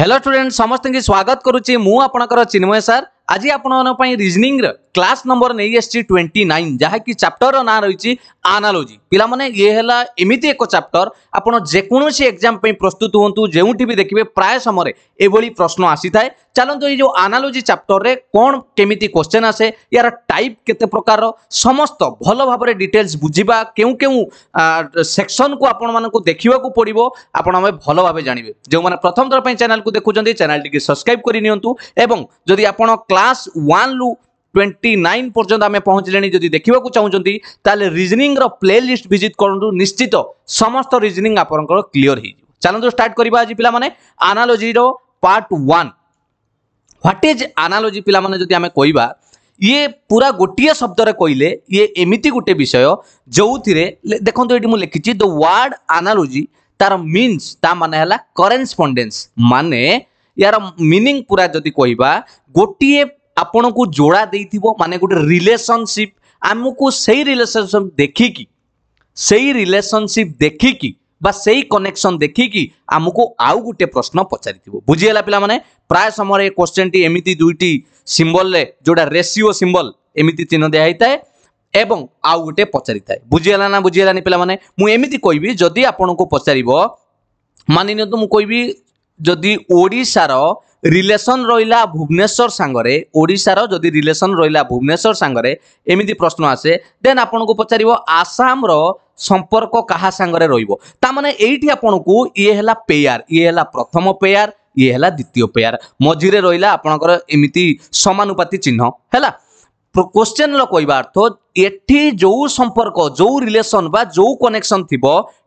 hello student समस्त स्वागत करुच्ची मु चिन्मय सर आज आप रिजनिंग ক্লাস নম্বর নেই আসছি টোয়েন্টি নাইন যাকি চাপ্টর না রয়েছে আনালোজি পিলামানে ইয়ে হল এমিতি এক চাপ্টর আপনার যেকোন এক্সাম প্রস্তুত হুম যেটি বি দেখবে প্রায় সময় এভাবে প্রশ্ন আসি থাকে চালু এই যে আনালোজি চাপ্টরের কোণ কেমিতি কোশ্চেন আসে ইয়ার টাইপ কেতে প্রকার সমস্ত ভাল ভাবে ডিটেলস বুঝবা কেউ কেউ সেকশন কু আপন মানুষ দেখা পড়ব আপনার ভাল ভাবে জাঁবে যে প্রথম থর চ্যানেল দেখুম চ্যানেলটি সবসক্রাইব করে নিউ এবং যদি আপনার ক্লাস ওয়ান লু ଟ୍ୱେଣ୍ଟି ନାଇନ୍ ପର୍ଯ୍ୟନ୍ତ ଆମେ ପହଞ୍ଚିଲେଣି ଯଦି ଦେଖିବାକୁ ଚାହୁଁଛନ୍ତି ତାହେଲେ ରିଜନିଂର ପ୍ଲେ ଲିଷ୍ଟ ଭିଜିଟ୍ କରନ୍ତୁ ନିଶ୍ଚିତ ସମସ୍ତ ରିଜନିଂ ଆପଣଙ୍କର କ୍ଲିଅର ହେଇଯିବ ଚାଲନ୍ତୁ ଷ୍ଟାର୍ଟ କରିବା ଆଜି ପିଲାମାନେ ଆନାଲୋଜିର part one what is analogy ପିଲାମାନେ ଯଦି ଆମେ କହିବା ଇଏ ପୁରା ଗୋଟିଏ ଶବ୍ଦରେ କହିଲେ ଇଏ ଏମିତି ଗୋଟେ ବିଷୟ ଯେଉଁଥିରେ ଦେଖନ୍ତୁ ଏଠି ମୁଁ ଲେଖିଛି ଦ ୱାର୍ଡ଼ ଆନାଲୋଜି ତାର ମିନ୍ସ ତା ମାନେ ହେଲା କରେନ୍ସପଣ୍ଡେନ୍ସ ମାନେ ୟାର ମିନିଂ ପୁରା ଯଦି କହିବା ଗୋଟିଏ ଆପଣଙ୍କୁ ଯୋଡ଼ା ଦେଇଥିବ ମାନେ ଗୋଟେ ରିଲେସନସିପ୍ ଆମକୁ ସେଇ ରିଲେସନସିପ୍ ଦେଖିକି ସେଇ ରିଲେସନସିପ୍ ଦେଖିକି বা সেই কনেকশন দেখিকি আমাকে আউ গোটে প্রশ্ন পচারিথিব বুঝিগলা পিলা মানে প্রায় সময় এই কোশ্চেনটি এমিতি দুইটি সিম্বলরে যেটা রেসিও সিম্বল এমিতি চিহ্ন দিয়া হয়ে এবং আউ গোটে পচারি থাকে বুঝিগলা না বুঝিগলানি পিলা মানে মু এমিতি কইবি যদি আপনার পচারিব মানি নিয়ন্তু মু কইবি যদি ওড়িশার ରିଲେସନ୍ ରହିଲା ଭୁବନେଶ୍ୱର ସାଙ୍ଗରେ ଓଡ଼ିଶାର ଯଦି ରିଲେସନ୍ ରହିଲା ଭୁବନେଶ୍ୱର ସାଙ୍ଗରେ ଏମିତି ପ୍ରଶ୍ନ ଆସେ ଦେନ୍ ଆପଣଙ୍କୁ ପଚାରିବ ଆସାମର ସମ୍ପର୍କ କାହା ସାଙ୍ଗରେ ରହିବ ତାମାନେ ଏଇଠି ଆପଣଙ୍କୁ ଇଏ ହେଲା ପେୟାର ଇଏ ହେଲା ପ୍ରଥମ ପେୟାର ଇଏ ହେଲା ଦ୍ୱିତୀୟ ପେୟାର ମଝିରେ ରହିଲା ଆପଣଙ୍କର ଏମିତି ସମାନୁପାତି ଚିହ୍ନ ହେଲା କୋଶ୍ଚେନ୍ର କହିବା ଅର୍ଥ ଏଠି ଯେଉଁ ସମ୍ପର୍କ ଯେଉଁ ରିଲେସନ୍ ବା ଯେଉଁ କନେକ୍ସନ୍ ଥିବ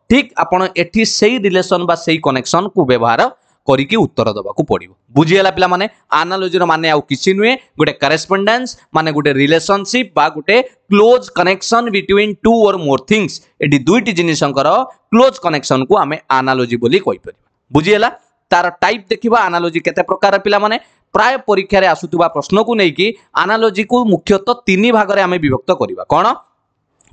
ଠିକ୍ ଆପଣ ଏଠି ସେଇ ରିଲେସନ୍ ବା ସେଇ କନେକ୍ସନ୍କୁ ବ୍ୟବହାର କରିକି ଉତ୍ତର ଦେବାକୁ ପଡ଼ିବ ବୁଝିଗଲା ପିଲାମାନେ ଆନାଲୋଜିର ମାନେ ଆଉ କିଛି ନୁହେଁ ଗୋଟେ କରେସ୍ପଣ୍ଡେନ୍ସ ମାନେ ଗୋଟେ ରିଲେସନସିପ୍ ବା ଗୋଟେ close connection between two or more things ଏଠି ଦୁଇଟି ଜିନିଷଙ୍କର କ୍ଲୋଜ୍ କନେକ୍ସନ୍କୁ ଆମେ ଆନାଲୋଜି ବୋଲି କହିପାରିବା ବୁଝିଗଲା ତାର ଟାଇପ୍ ଦେଖିବା ଆନାଲୋଜି କେତେ ପ୍ରକାର ପିଲାମାନେ ପ୍ରାୟ ପରୀକ୍ଷାରେ ଆସୁଥିବା ପ୍ରଶ୍ନକୁ ନେଇକି ଆନାଲୋଜିକୁ ମୁଖ୍ୟତଃ ତିନି ଭାଗରେ ଆମେ ବିଭକ୍ତ କରିବା କ'ଣ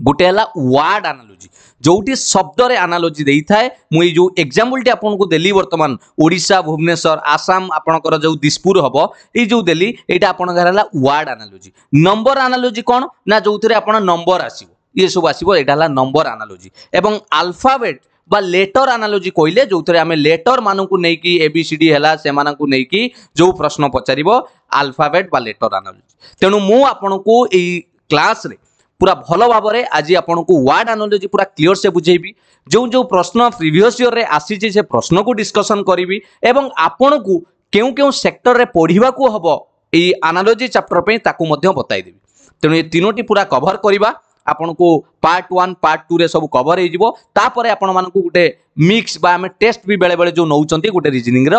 গোটে হল ওয়ার্ড আনালোজি যেটি শব্দরে আনালোজি দিয়ে মু এই যে এক্সাম্পলটি আপনার দেলি বর্তমান ওড়শা ভুবনেশ্বর আসাম আপনার যে দিসপুর হব এই যে দেলি এইটা আপনার হল ওয়ার্ড আনালোজি নম্বর আনালোজি কোণ না যে আপনার নম্বর আসব ইয়েসব আসব এটা হল নম্বর আনালোজি এবং আলফাবেট বা লেটর আনালোজি কইলে যেউথরে আমি লেটর মানুষ নেইকি এবিসিডি হেলা সেমানকু নেইকি যে প্রশ্ন পচারিব আলফাবেট বা লেটর আনালোজি তেণু মু আপনার এই ক্লাসরে ପୁରା ଭଲ ଭାବରେ ଆଜି ଆପଣଙ୍କୁ ୱାର୍ଡ ଆନୋଲୋଜି ପୁରା କ୍ଲିଅର ସେ ବୁଝେଇବି ଯେଉଁ ଯେଉଁ ପ୍ରଶ୍ନ ପ୍ରିଭିୟସ୍ ଇୟରରେ ଆସିଛି ସେ ପ୍ରଶ୍ନକୁ ଡିସ୍କସନ୍ କରିବି ଏବଂ ଆପଣଙ୍କୁ କେଉଁ କେଉଁ ସେକ୍ଟରରେ ପଢ଼ିବାକୁ ହେବ ଏଇ ଆନାଲୋଜି ଚାପ୍ଟର ପାଇଁ ତାକୁ ମଧ୍ୟ ବତାଇଦେବି ତେଣୁ ଏ ତିନୋଟି ପୁରା କଭର କରିବା ଆପଣଙ୍କୁ ପାର୍ଟ ୱାନ୍ ପାର୍ଟ ଟୁରେ ସବୁ କଭର ହେଇଯିବ ତାପରେ ଆପଣମାନଙ୍କୁ ଗୋଟେ ମିକ୍ସ ବା ଆମେ ଟେଷ୍ଟ ବି ବେଳେବେଳେ ଯେଉଁ ନେଉଛନ୍ତି ଗୋଟେ ରିଜନିଂର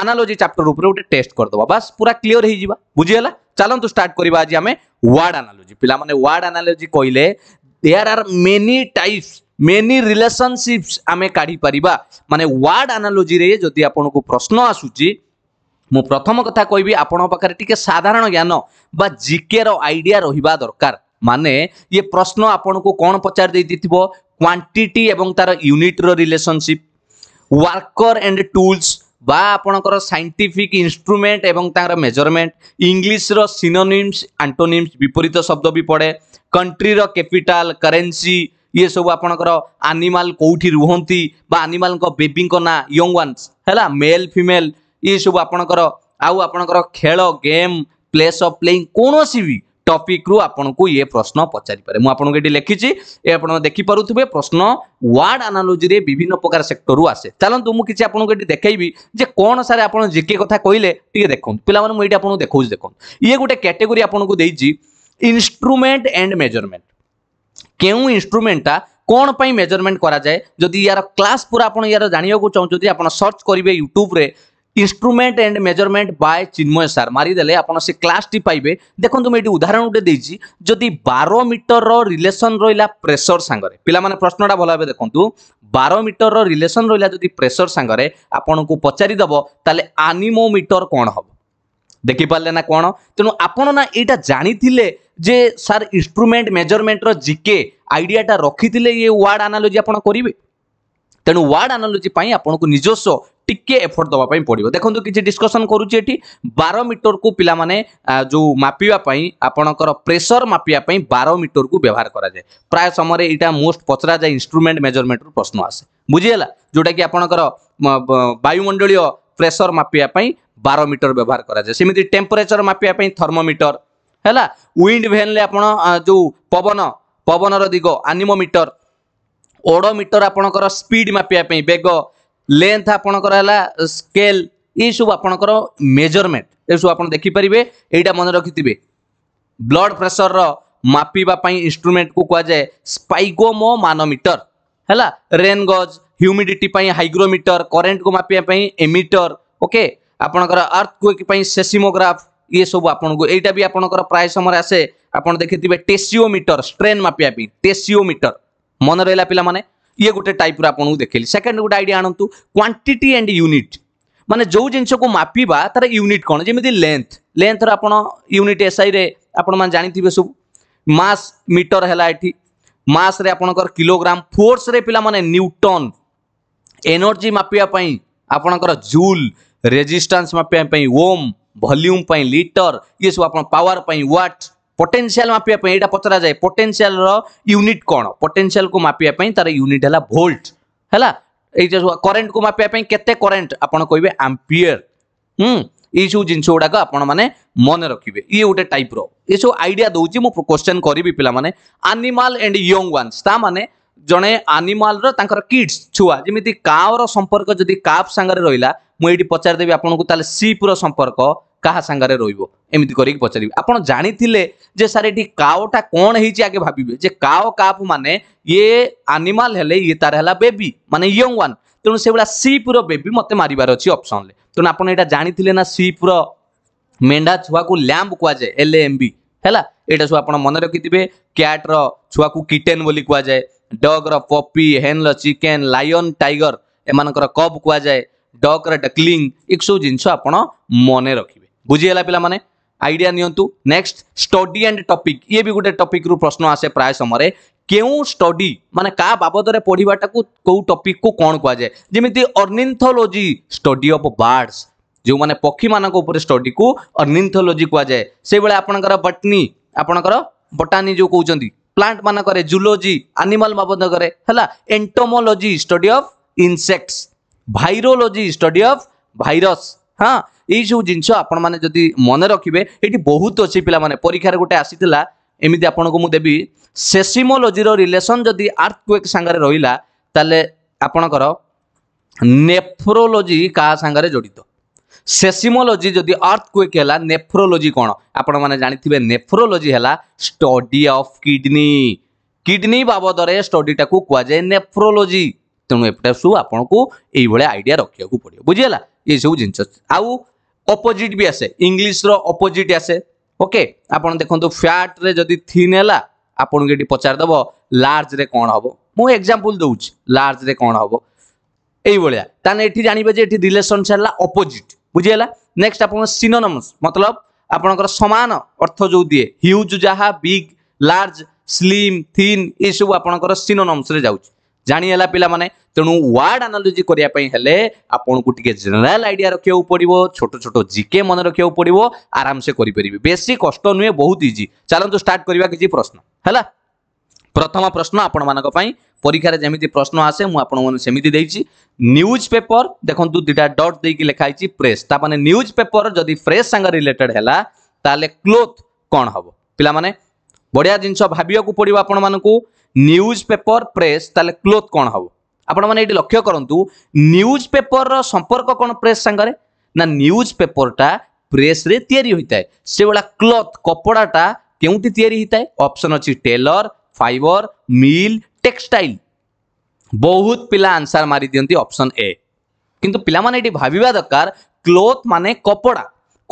ଆନାଲୋଜି ଚାପ୍ଟର ଉପରେ ଗୋଟେ ଟେଷ୍ଟ କରିଦେବା ବାସ୍ ପୁରା କ୍ଲିଅର ହେଇଯିବା ବୁଝିହେଲା ଚାଲନ୍ତୁ ଷ୍ଟାର୍ଟ କରିବା ଆଜି ଆମେ ୱାର୍ଡ ଆନାଲୋଜି ପିଲାମାନେ ୱାର୍ଡ ଆନାଲୋଜି କହିଲେ there are many types many relationships ଆମେ କାଢ଼ିପାରିବା ମାନେ ୱାର୍ଡ ଆନାଲୋଜିରେ ଯଦି ଆପଣଙ୍କୁ ପ୍ରଶ୍ନ ଆସୁଛି ମୁଁ ପ୍ରଥମ କଥା କହିବି ଆପଣଙ୍କ ପାଖରେ ଟିକେ ସାଧାରଣ ଜ୍ଞାନ ବା ଜିକେର ଆଇଡ଼ିଆ ରହିବା ଦରକାର ମାନେ ଇଏ ପ୍ରଶ୍ନ ଆପଣଙ୍କୁ କ'ଣ ପଚାରି ଦେଇଥିବ କ୍ୱାଣ୍ଟିଟି ଏବଂ ତାର ୟୁନିଟ୍ର ରିଲେସନସିପ୍ ୱାର୍କର ଆଣ୍ଡ ଟୁଲ୍ସ বা আপনার সাইন্টিফিক ইনস্ট্রুমেন্ট এবং তার মেজরমেন্ট ইংলিশর সিনোনিমস আন্টোনিমস বিপরীত শব্দ বি পড়ে কন্ট্রির ক্যাপিটাল কারেন্সি ইয়ে সব আপনার আনিমাল কোটি রুহতি বা আনিমাল বেবি না ইয়ং ওয়ান্স হল মেল ফিমেল ইয়ে সব আপনার আপনার খেল গেম প্লেস অফ প্লেইং কোণসি টপিক্রু আপনার ইয়ে প্রশ্ন পচারিপরে মু আপনার এটি লিখিছি এ আপনার দেখিপারে প্রশ্ন ওয়ার্ড আনালোজি বিভিন্ন প্রকার সেক্টর আসে চালু মু কিছু আপনার এটি দেখাইবি যে কোণ সার আপনার জিকে কথা কহিলে টিকি দেখুন পিলা মু এটি আপনার দেখাউছি দেখুন ইয়ে গোটে ক্যাটেগোরি আপনার দিয়েছি ইনস্ট্রুমেন্ট এন্ড মেজরমেন্ট কেউ ইনস্ট্রুমেন্টটা কোণ পাই মেজরমেন্ট করা যায় যদি ইয়ার ক্লাস পুরা আপনার ইয়ার জাঁয়া চাহুন আপনার সর্চ করবে ইউট্যুব্রে instrument and measurement by Chinmay sir মারিদেলে আপনার সে ক্লাসটি পাইবে দেখুন তুমি এটি উদাহরণ গোটে দিয়েছি যদি বার মিটর রিলেসন রহলা প্রেসর সাগরে পিলামানে প্রশ্নটা ভালো ভাবে দেখুন বার মিটর রিলেসন রহলা যদি প্রেসর সাগরে আপনার পচারি দেব তাহলে আনিমোমিটর কোণ হব দেখিপারে না কোণ তেমন আপনার না এইটা জাঁথিলে যে সার ইনস্ট্রুমেন্ট মেজরমেন্টর জিকে আইডিয়াটা রক্ষিলে ইয়ে ওয়ার্ড আনালোজি আপনার করবে তেণু ওয়ার্ড আনালোজি আপনার নিজস্ব টিকে এফোর্ট দেওয়া পড়ব দেখুন কিছু ডিসকসন করুছি এটি বার মিটর কু পিলা মানে যে মাপিবা আপনার প্রেসর মাপিবা বার মিটর কু ব্যবহার করা যায় প্রায় সময় এইটা মোস্ট পচরা যায় ইনস্ট্রুমেন্ট মেজরমেন্ট প্রশ্ন আসে বুঝিগলা যেটা কি আপনার বায়ুমণ্ডলীয় প্রেসর মাপিবা বার মিটর ব্যবহার করা যায় সেমিতি টেম্পরেচর মাপিবা থর্মোমিটর ହେଲା ୱିଣ୍ଡ ଭ୍ୟାନ୍ରେ ଆପଣ ଯେଉଁ ପବନ ପବନର ଦିଗ ଆନିମୋମିଟର ଓଡ଼ୋମିଟର ଆପଣଙ୍କର ସ୍ପିଡ୍ ମାପିବା ପାଇଁ ବେଗ ଲେନ୍ଥ ଆପଣଙ୍କର ହେଲା ସ୍କେଲ୍ ଏସବୁ ଆପଣଙ୍କର ମେଜରମେଣ୍ଟ ଏସବୁ ଆପଣ ଦେଖିପାରିବେ ଏଇଟା ମନେ ରଖିଥିବେ ବ୍ଲଡ଼ ପ୍ରେସରର ମାପିବା ପାଇଁ ଇନ୍ଷ୍ଟ୍ରୁମେଣ୍ଟକୁ କୁହାଯାଏ ସ୍ପାଇଗୋମୋ ମାନୋମିଟର ହେଲା ରେନ୍ ଗଜ୍ ହ୍ୟୁମିଡିଟି ପାଇଁ ହାଇଗ୍ରୋମିଟର କରେଣ୍ଟକୁ ମାପିବା ପାଇଁ ଏମିଟର ଓକେ ଆପଣଙ୍କର ଆର୍ଥକ୍ୱେକ୍ ପାଇଁ ସେସିମୋଗ୍ରାଫ ଇଏ ସବୁ ଆପଣଙ୍କୁ ଏଇଟା ବି ଆପଣଙ୍କର ପ୍ରାୟ ସମୟରେ ଆସେ ଆପଣ ଦେଖିଥିବେ ଟେସିଓମିଟର ଷ୍ଟ୍ରେନ୍ ମାପିବା ପାଇଁ ଟେସିଓମିଟର ମନେ ରହିଲା ପିଲାମାନେ ଇଏ ଗୋଟେ ଟାଇପ୍ର ଆପଣଙ୍କୁ ଦେଖେଇଲି ସେକେଣ୍ଡ ଗୋଟେ ଆଇଡ଼ିଆ ଆଣନ୍ତୁ କ୍ୱାଣ୍ଟିଟି ଆଣ୍ଡ ୟୁନିଟ୍ ମାନେ ଯେଉଁ ଜିନିଷକୁ ମାପିବା ତାର ୟୁନିଟ୍ କ'ଣ ଯେମିତି ଲେନ୍ଥ ଲେନ୍ଥର ଆପଣ ୟୁନିଟ୍ ଏସ୍ଆଇରେ ଆପଣମାନେ ଜାଣିଥିବେ ସବୁ ମାସ୍ ମିଟର ହେଲା ଏଠି ମାସ୍ରେ ଆପଣଙ୍କର କିଲୋଗ୍ରାମ ଫୋର୍ସରେ ପିଲାମାନେ ନ୍ୟୁଟନ୍ ଏନର୍ଜି ମାପିବା ପାଇଁ ଆପଣଙ୍କର ଜୁଲ୍ ରେଜିଷ୍ଟାନ୍ସ ମାପିବା ପାଇଁ ଓମ୍ ଭଲ୍ୟୁମ୍ ପାଇଁ ଲିଟର ଇଏସବୁ ଆପଣ ପାୱାର ପାଇଁ ୱାଟ୍ ପୋଟେନ୍ସିଆଲ ମାପିବା ପାଇଁ ଏଇଟା ପଚରାଯାଏ ପୋଟେନ୍ସିଆଲର ୟୁନିଟ୍ କ'ଣ ପୋଟେନ୍ସିଆଲକୁ ମାପିବା ପାଇଁ ତାର ୟୁନିଟ୍ ହେଲା ଭୋଲ୍ଟ ହେଲା ଏଇଟା କରେଣ୍ଟକୁ ମାପିବା ପାଇଁ କେତେ କରେଣ୍ଟ ଆପଣ କହିବେ ଆମ୍ପିୟର ହୁଁ ଏଇସବୁ ଜିନିଷ ଗୁଡ଼ାକ ଆପଣମାନେ ମନେ ରଖିବେ ଇଏ ଗୋଟେ ଟାଇପ୍ର ଏସବୁ ଆଇଡ଼ିଆ ଦେଉଛି ମୁଁ କ୍ୱେଶ୍ଚନ୍ କରିବି ପିଲାମାନେ ଆନିମାଲ ଆଣ୍ଡ ୟଙ୍ଗ ୱାନ୍ସ ତାମାନେ ଜଣେ ଆନିମାଲର ତାଙ୍କର କିଡ୍ସ ଛୁଆ ଯେମିତି କାଓର ସମ୍ପର୍କ ଯଦି କାପ୍ ସାଙ୍ଗରେ ରହିଲା ମୁଁ ଏଇଠି ପଚାରିଦେବି ଆପଣଙ୍କୁ ତାହେଲେ ସିପ୍ର ସମ୍ପର୍କ କାହା ସାଙ୍ଗରେ ରହିବ ଏମିତି କରିକି ପଚାରିବେ ଆପଣ ଜାଣିଥିଲେ ଯେ ସାର୍ ଏଠି କାଓଟା କ'ଣ ହେଇଛି ଆଗେ ଭାବିବେ ଯେ କାଓ କାପ୍ ମାନେ ଇଏ ଆନିମାଲ୍ ହେଲେ ଇଏ ତାର ହେଲା ବେବି ମାନେ ୟଙ୍ଗ ୱାନ୍ ତେଣୁ ସେଭଳିଆ ସିପ୍ର ବେବି ମୋତେ ମାରିବାର ଅଛି ଅପସନ୍ରେ ତେଣୁ ଆପଣ ଏଇଟା ଜାଣିଥିଲେ ନା ସିପ୍ର ମେଣ୍ଢା ଛୁଆକୁ ଲ୍ୟାମ୍ପ କୁହାଯାଏ ଏଲ୍ ଏମ୍ ବି ହେଲା ଏଇଟା ସବୁ ଆପଣ ମନେ ରଖିଥିବେ କ୍ୟାଟ୍ର ଛୁଆକୁ କିଟେନ୍ ବୋଲି କୁହାଯାଏ ଡଗ୍ର ପପି ହେନ୍ର ଚିକେନ୍ ଲାୟନ୍ ଟାଇଗର ଏମାନଙ୍କର କବ୍ କୁହାଯାଏ ଡଗ୍ର ଡକ୍ଲିଂ ଏସବୁ ଜିନିଷ ଆପଣ ମନେ ରଖିବେ बुझीगला पा मैंने idea next study and topic ये भी गोटे टपिक रु प्रश्न आसे प्राय समय क्यों स्टडी मान का बाबद पढ़वाटा कौ टपिक को कौन कहुए जमी अर्निथोलोजी स्टडी अफ बार्डस जो मैंने पक्षी मानते स्टडी को अर्निथोलोजी कहुए से भाई आपणकर बटनी आपणकर बटानी जो कौन प्लांट मानक जुलोजी आनिमाल बाबद entomology study of insects virology study of virus हाँ ଏଇ ସବୁ ଜିନିଷ ଆପଣମାନେ ଯଦି ମନେ ରଖିବେ ଏଠି ବହୁତ ଅଛି ପିଲାମାନେ ପରୀକ୍ଷାରେ ଗୋଟେ ଆସିଥିଲା ଏମିତି ଆପଣଙ୍କୁ ମୁଁ ଦେବି ସେସିମୋଲୋଜିର ରିଲେସନ୍ ଯଦି ଆର୍ଥକ୍ୱେକ୍ ସାଙ୍ଗରେ ରହିଲା ତାହେଲେ ଆପଣଙ୍କର ନେଫ୍ରୋଲୋଜି କାହା ସାଙ୍ଗରେ ଜଡ଼ିତ ସେସିମୋଲୋଜି ଯଦି ଆର୍ଥକ୍ୱେକ୍ ହେଲା ନେଫ୍ରୋଲୋଜି କ'ଣ ଆପଣମାନେ ଜାଣିଥିବେ ନେଫ୍ରୋଲୋଜି ହେଲା ଷ୍ଟଡି ଅଫ୍ କିଡ଼ନୀ କିଡ଼ନୀ ବାବଦରେ ଷ୍ଟଡିଟାକୁ କୁହାଯାଏ ନେଫ୍ରୋଲୋଜି ତେଣୁ ଏପଟା ସବୁ ଆପଣଙ୍କୁ ଏଇଭଳିଆ ଆଇଡ଼ିଆ ରଖିବାକୁ ପଡ଼ିବ ବୁଝିହେଲା ଏଇସବୁ ଜିନିଷ ଆଉ অপোজিট ବି ଆସେ ଇଂଲିଶର ଅପୋଜିଟ୍ ଆସେ ଓକେ ଆପଣ ଦେଖନ୍ତୁ ଫ୍ୟାଟ୍ରେ ଯଦି ଥିନ୍ ହେଲା ଆପଣଙ୍କୁ ଏଠି ପଚାରିଦେବ ଲାର୍ଜରେ କ'ଣ ହେବ ମୁଁ ଏକ୍ଜାମ୍ପଲ୍ ଦେଉଛି ଲାର୍ଜରେ କ'ଣ ହେବ এইভাবে তাহলে এটি জাঁবে যে এটি রিলেসন সারা অপোজিট বুঝিগাল নেক্সট আপনার সিনোনমস মতলব আপনার সমান অর্থ যে দিয়ে হিউজ যা বিগ লার্জ স্লিম থিন এসব আপনার সিনোনমসরে যাচ্ছে ଜାଣିହେଲା ପିଲାମାନେ ତେଣୁ ୱାର୍ଡ ଆନାଲୋଜି କରିବା ପାଇଁ ହେଲେ ଆପଣଙ୍କୁ ଟିକେ ଜେନେରାଲ ଆଇଡିଆ ରଖିବାକୁ ପଡ଼ିବ ଛୋଟ ଛୋଟ ଜିକେ ମନେ ରଖିବାକୁ ପଡ଼ିବ ଆରାମସେ କରିପାରିବେ ବେଶୀ କଷ୍ଟ ନୁହେଁ ବହୁତ ଇଜି ଚାଲନ୍ତୁ ଷ୍ଟାର୍ଟ କରିବା କିଛି ପ୍ରଶ୍ନ ହେଲା ପ୍ରଥମ ପ୍ରଶ୍ନ ଆପଣମାନଙ୍କ ପାଇଁ ପରୀକ୍ଷାରେ ଯେମିତି ପ୍ରଶ୍ନ ଆସେ ମୁଁ ଆପଣମାନଙ୍କୁ ସେମିତି ଦେଇଛି ନ୍ୟୁଜ୍ ପେପର ଦେଖନ୍ତୁ ଦୁଇଟା ଡଟ୍ ଦେଇକି ଲେଖା ହେଇଛି ପ୍ରେସ୍ ତା ମାନେ ନ୍ୟୁଜ୍ ପେପର ଯଦି ପ୍ରେସ୍ ସାଙ୍ଗରେ ରିଲେଟେଡ୍ ହେଲା ତାହେଲେ କ୍ଲୋଥ୍ କ'ଣ ହେବ ପିଲାମାନେ ବଢ଼ିଆ ଜିନିଷ ଭାବିବାକୁ ପଡ଼ିବ ଆପଣମାନଙ୍କୁ ନ୍ୟୁଜ୍ ପେପର ପ୍ରେସ୍ ତାହେଲେ କ୍ଲୋଥ୍ କ'ଣ ହେବ ଆପଣମାନେ ଏଇଠି ଲକ୍ଷ୍ୟ କରନ୍ତୁ ନ୍ୟୁଜ୍ ପେପରର ସମ୍ପର୍କ କ'ଣ ପ୍ରେସ୍ ସାଙ୍ଗରେ ନା ନ୍ୟୁଜ୍ ପେପରଟା ପ୍ରେସ୍ରେ ତିଆରି ହୋଇଥାଏ ସେଭଳିଆ କ୍ଲଥ୍ କପଡ଼ାଟା କେଉଁଠି ତିଆରି ହୋଇଥାଏ ଅପସନ୍ ଅଛି ଟେଲର ଫାଇବର ମିଲ୍ ଟେକ୍ସଟାଇଲ୍ ବହୁତ ପିଲା ଆନ୍ସର ମାରିଦିଅନ୍ତି ଅପସନ୍ ଏ କିନ୍ତୁ ପିଲାମାନେ ଏଠି ଭାବିବା ଦରକାର କ୍ଲୋଥ୍ ମାନେ କପଡ଼ା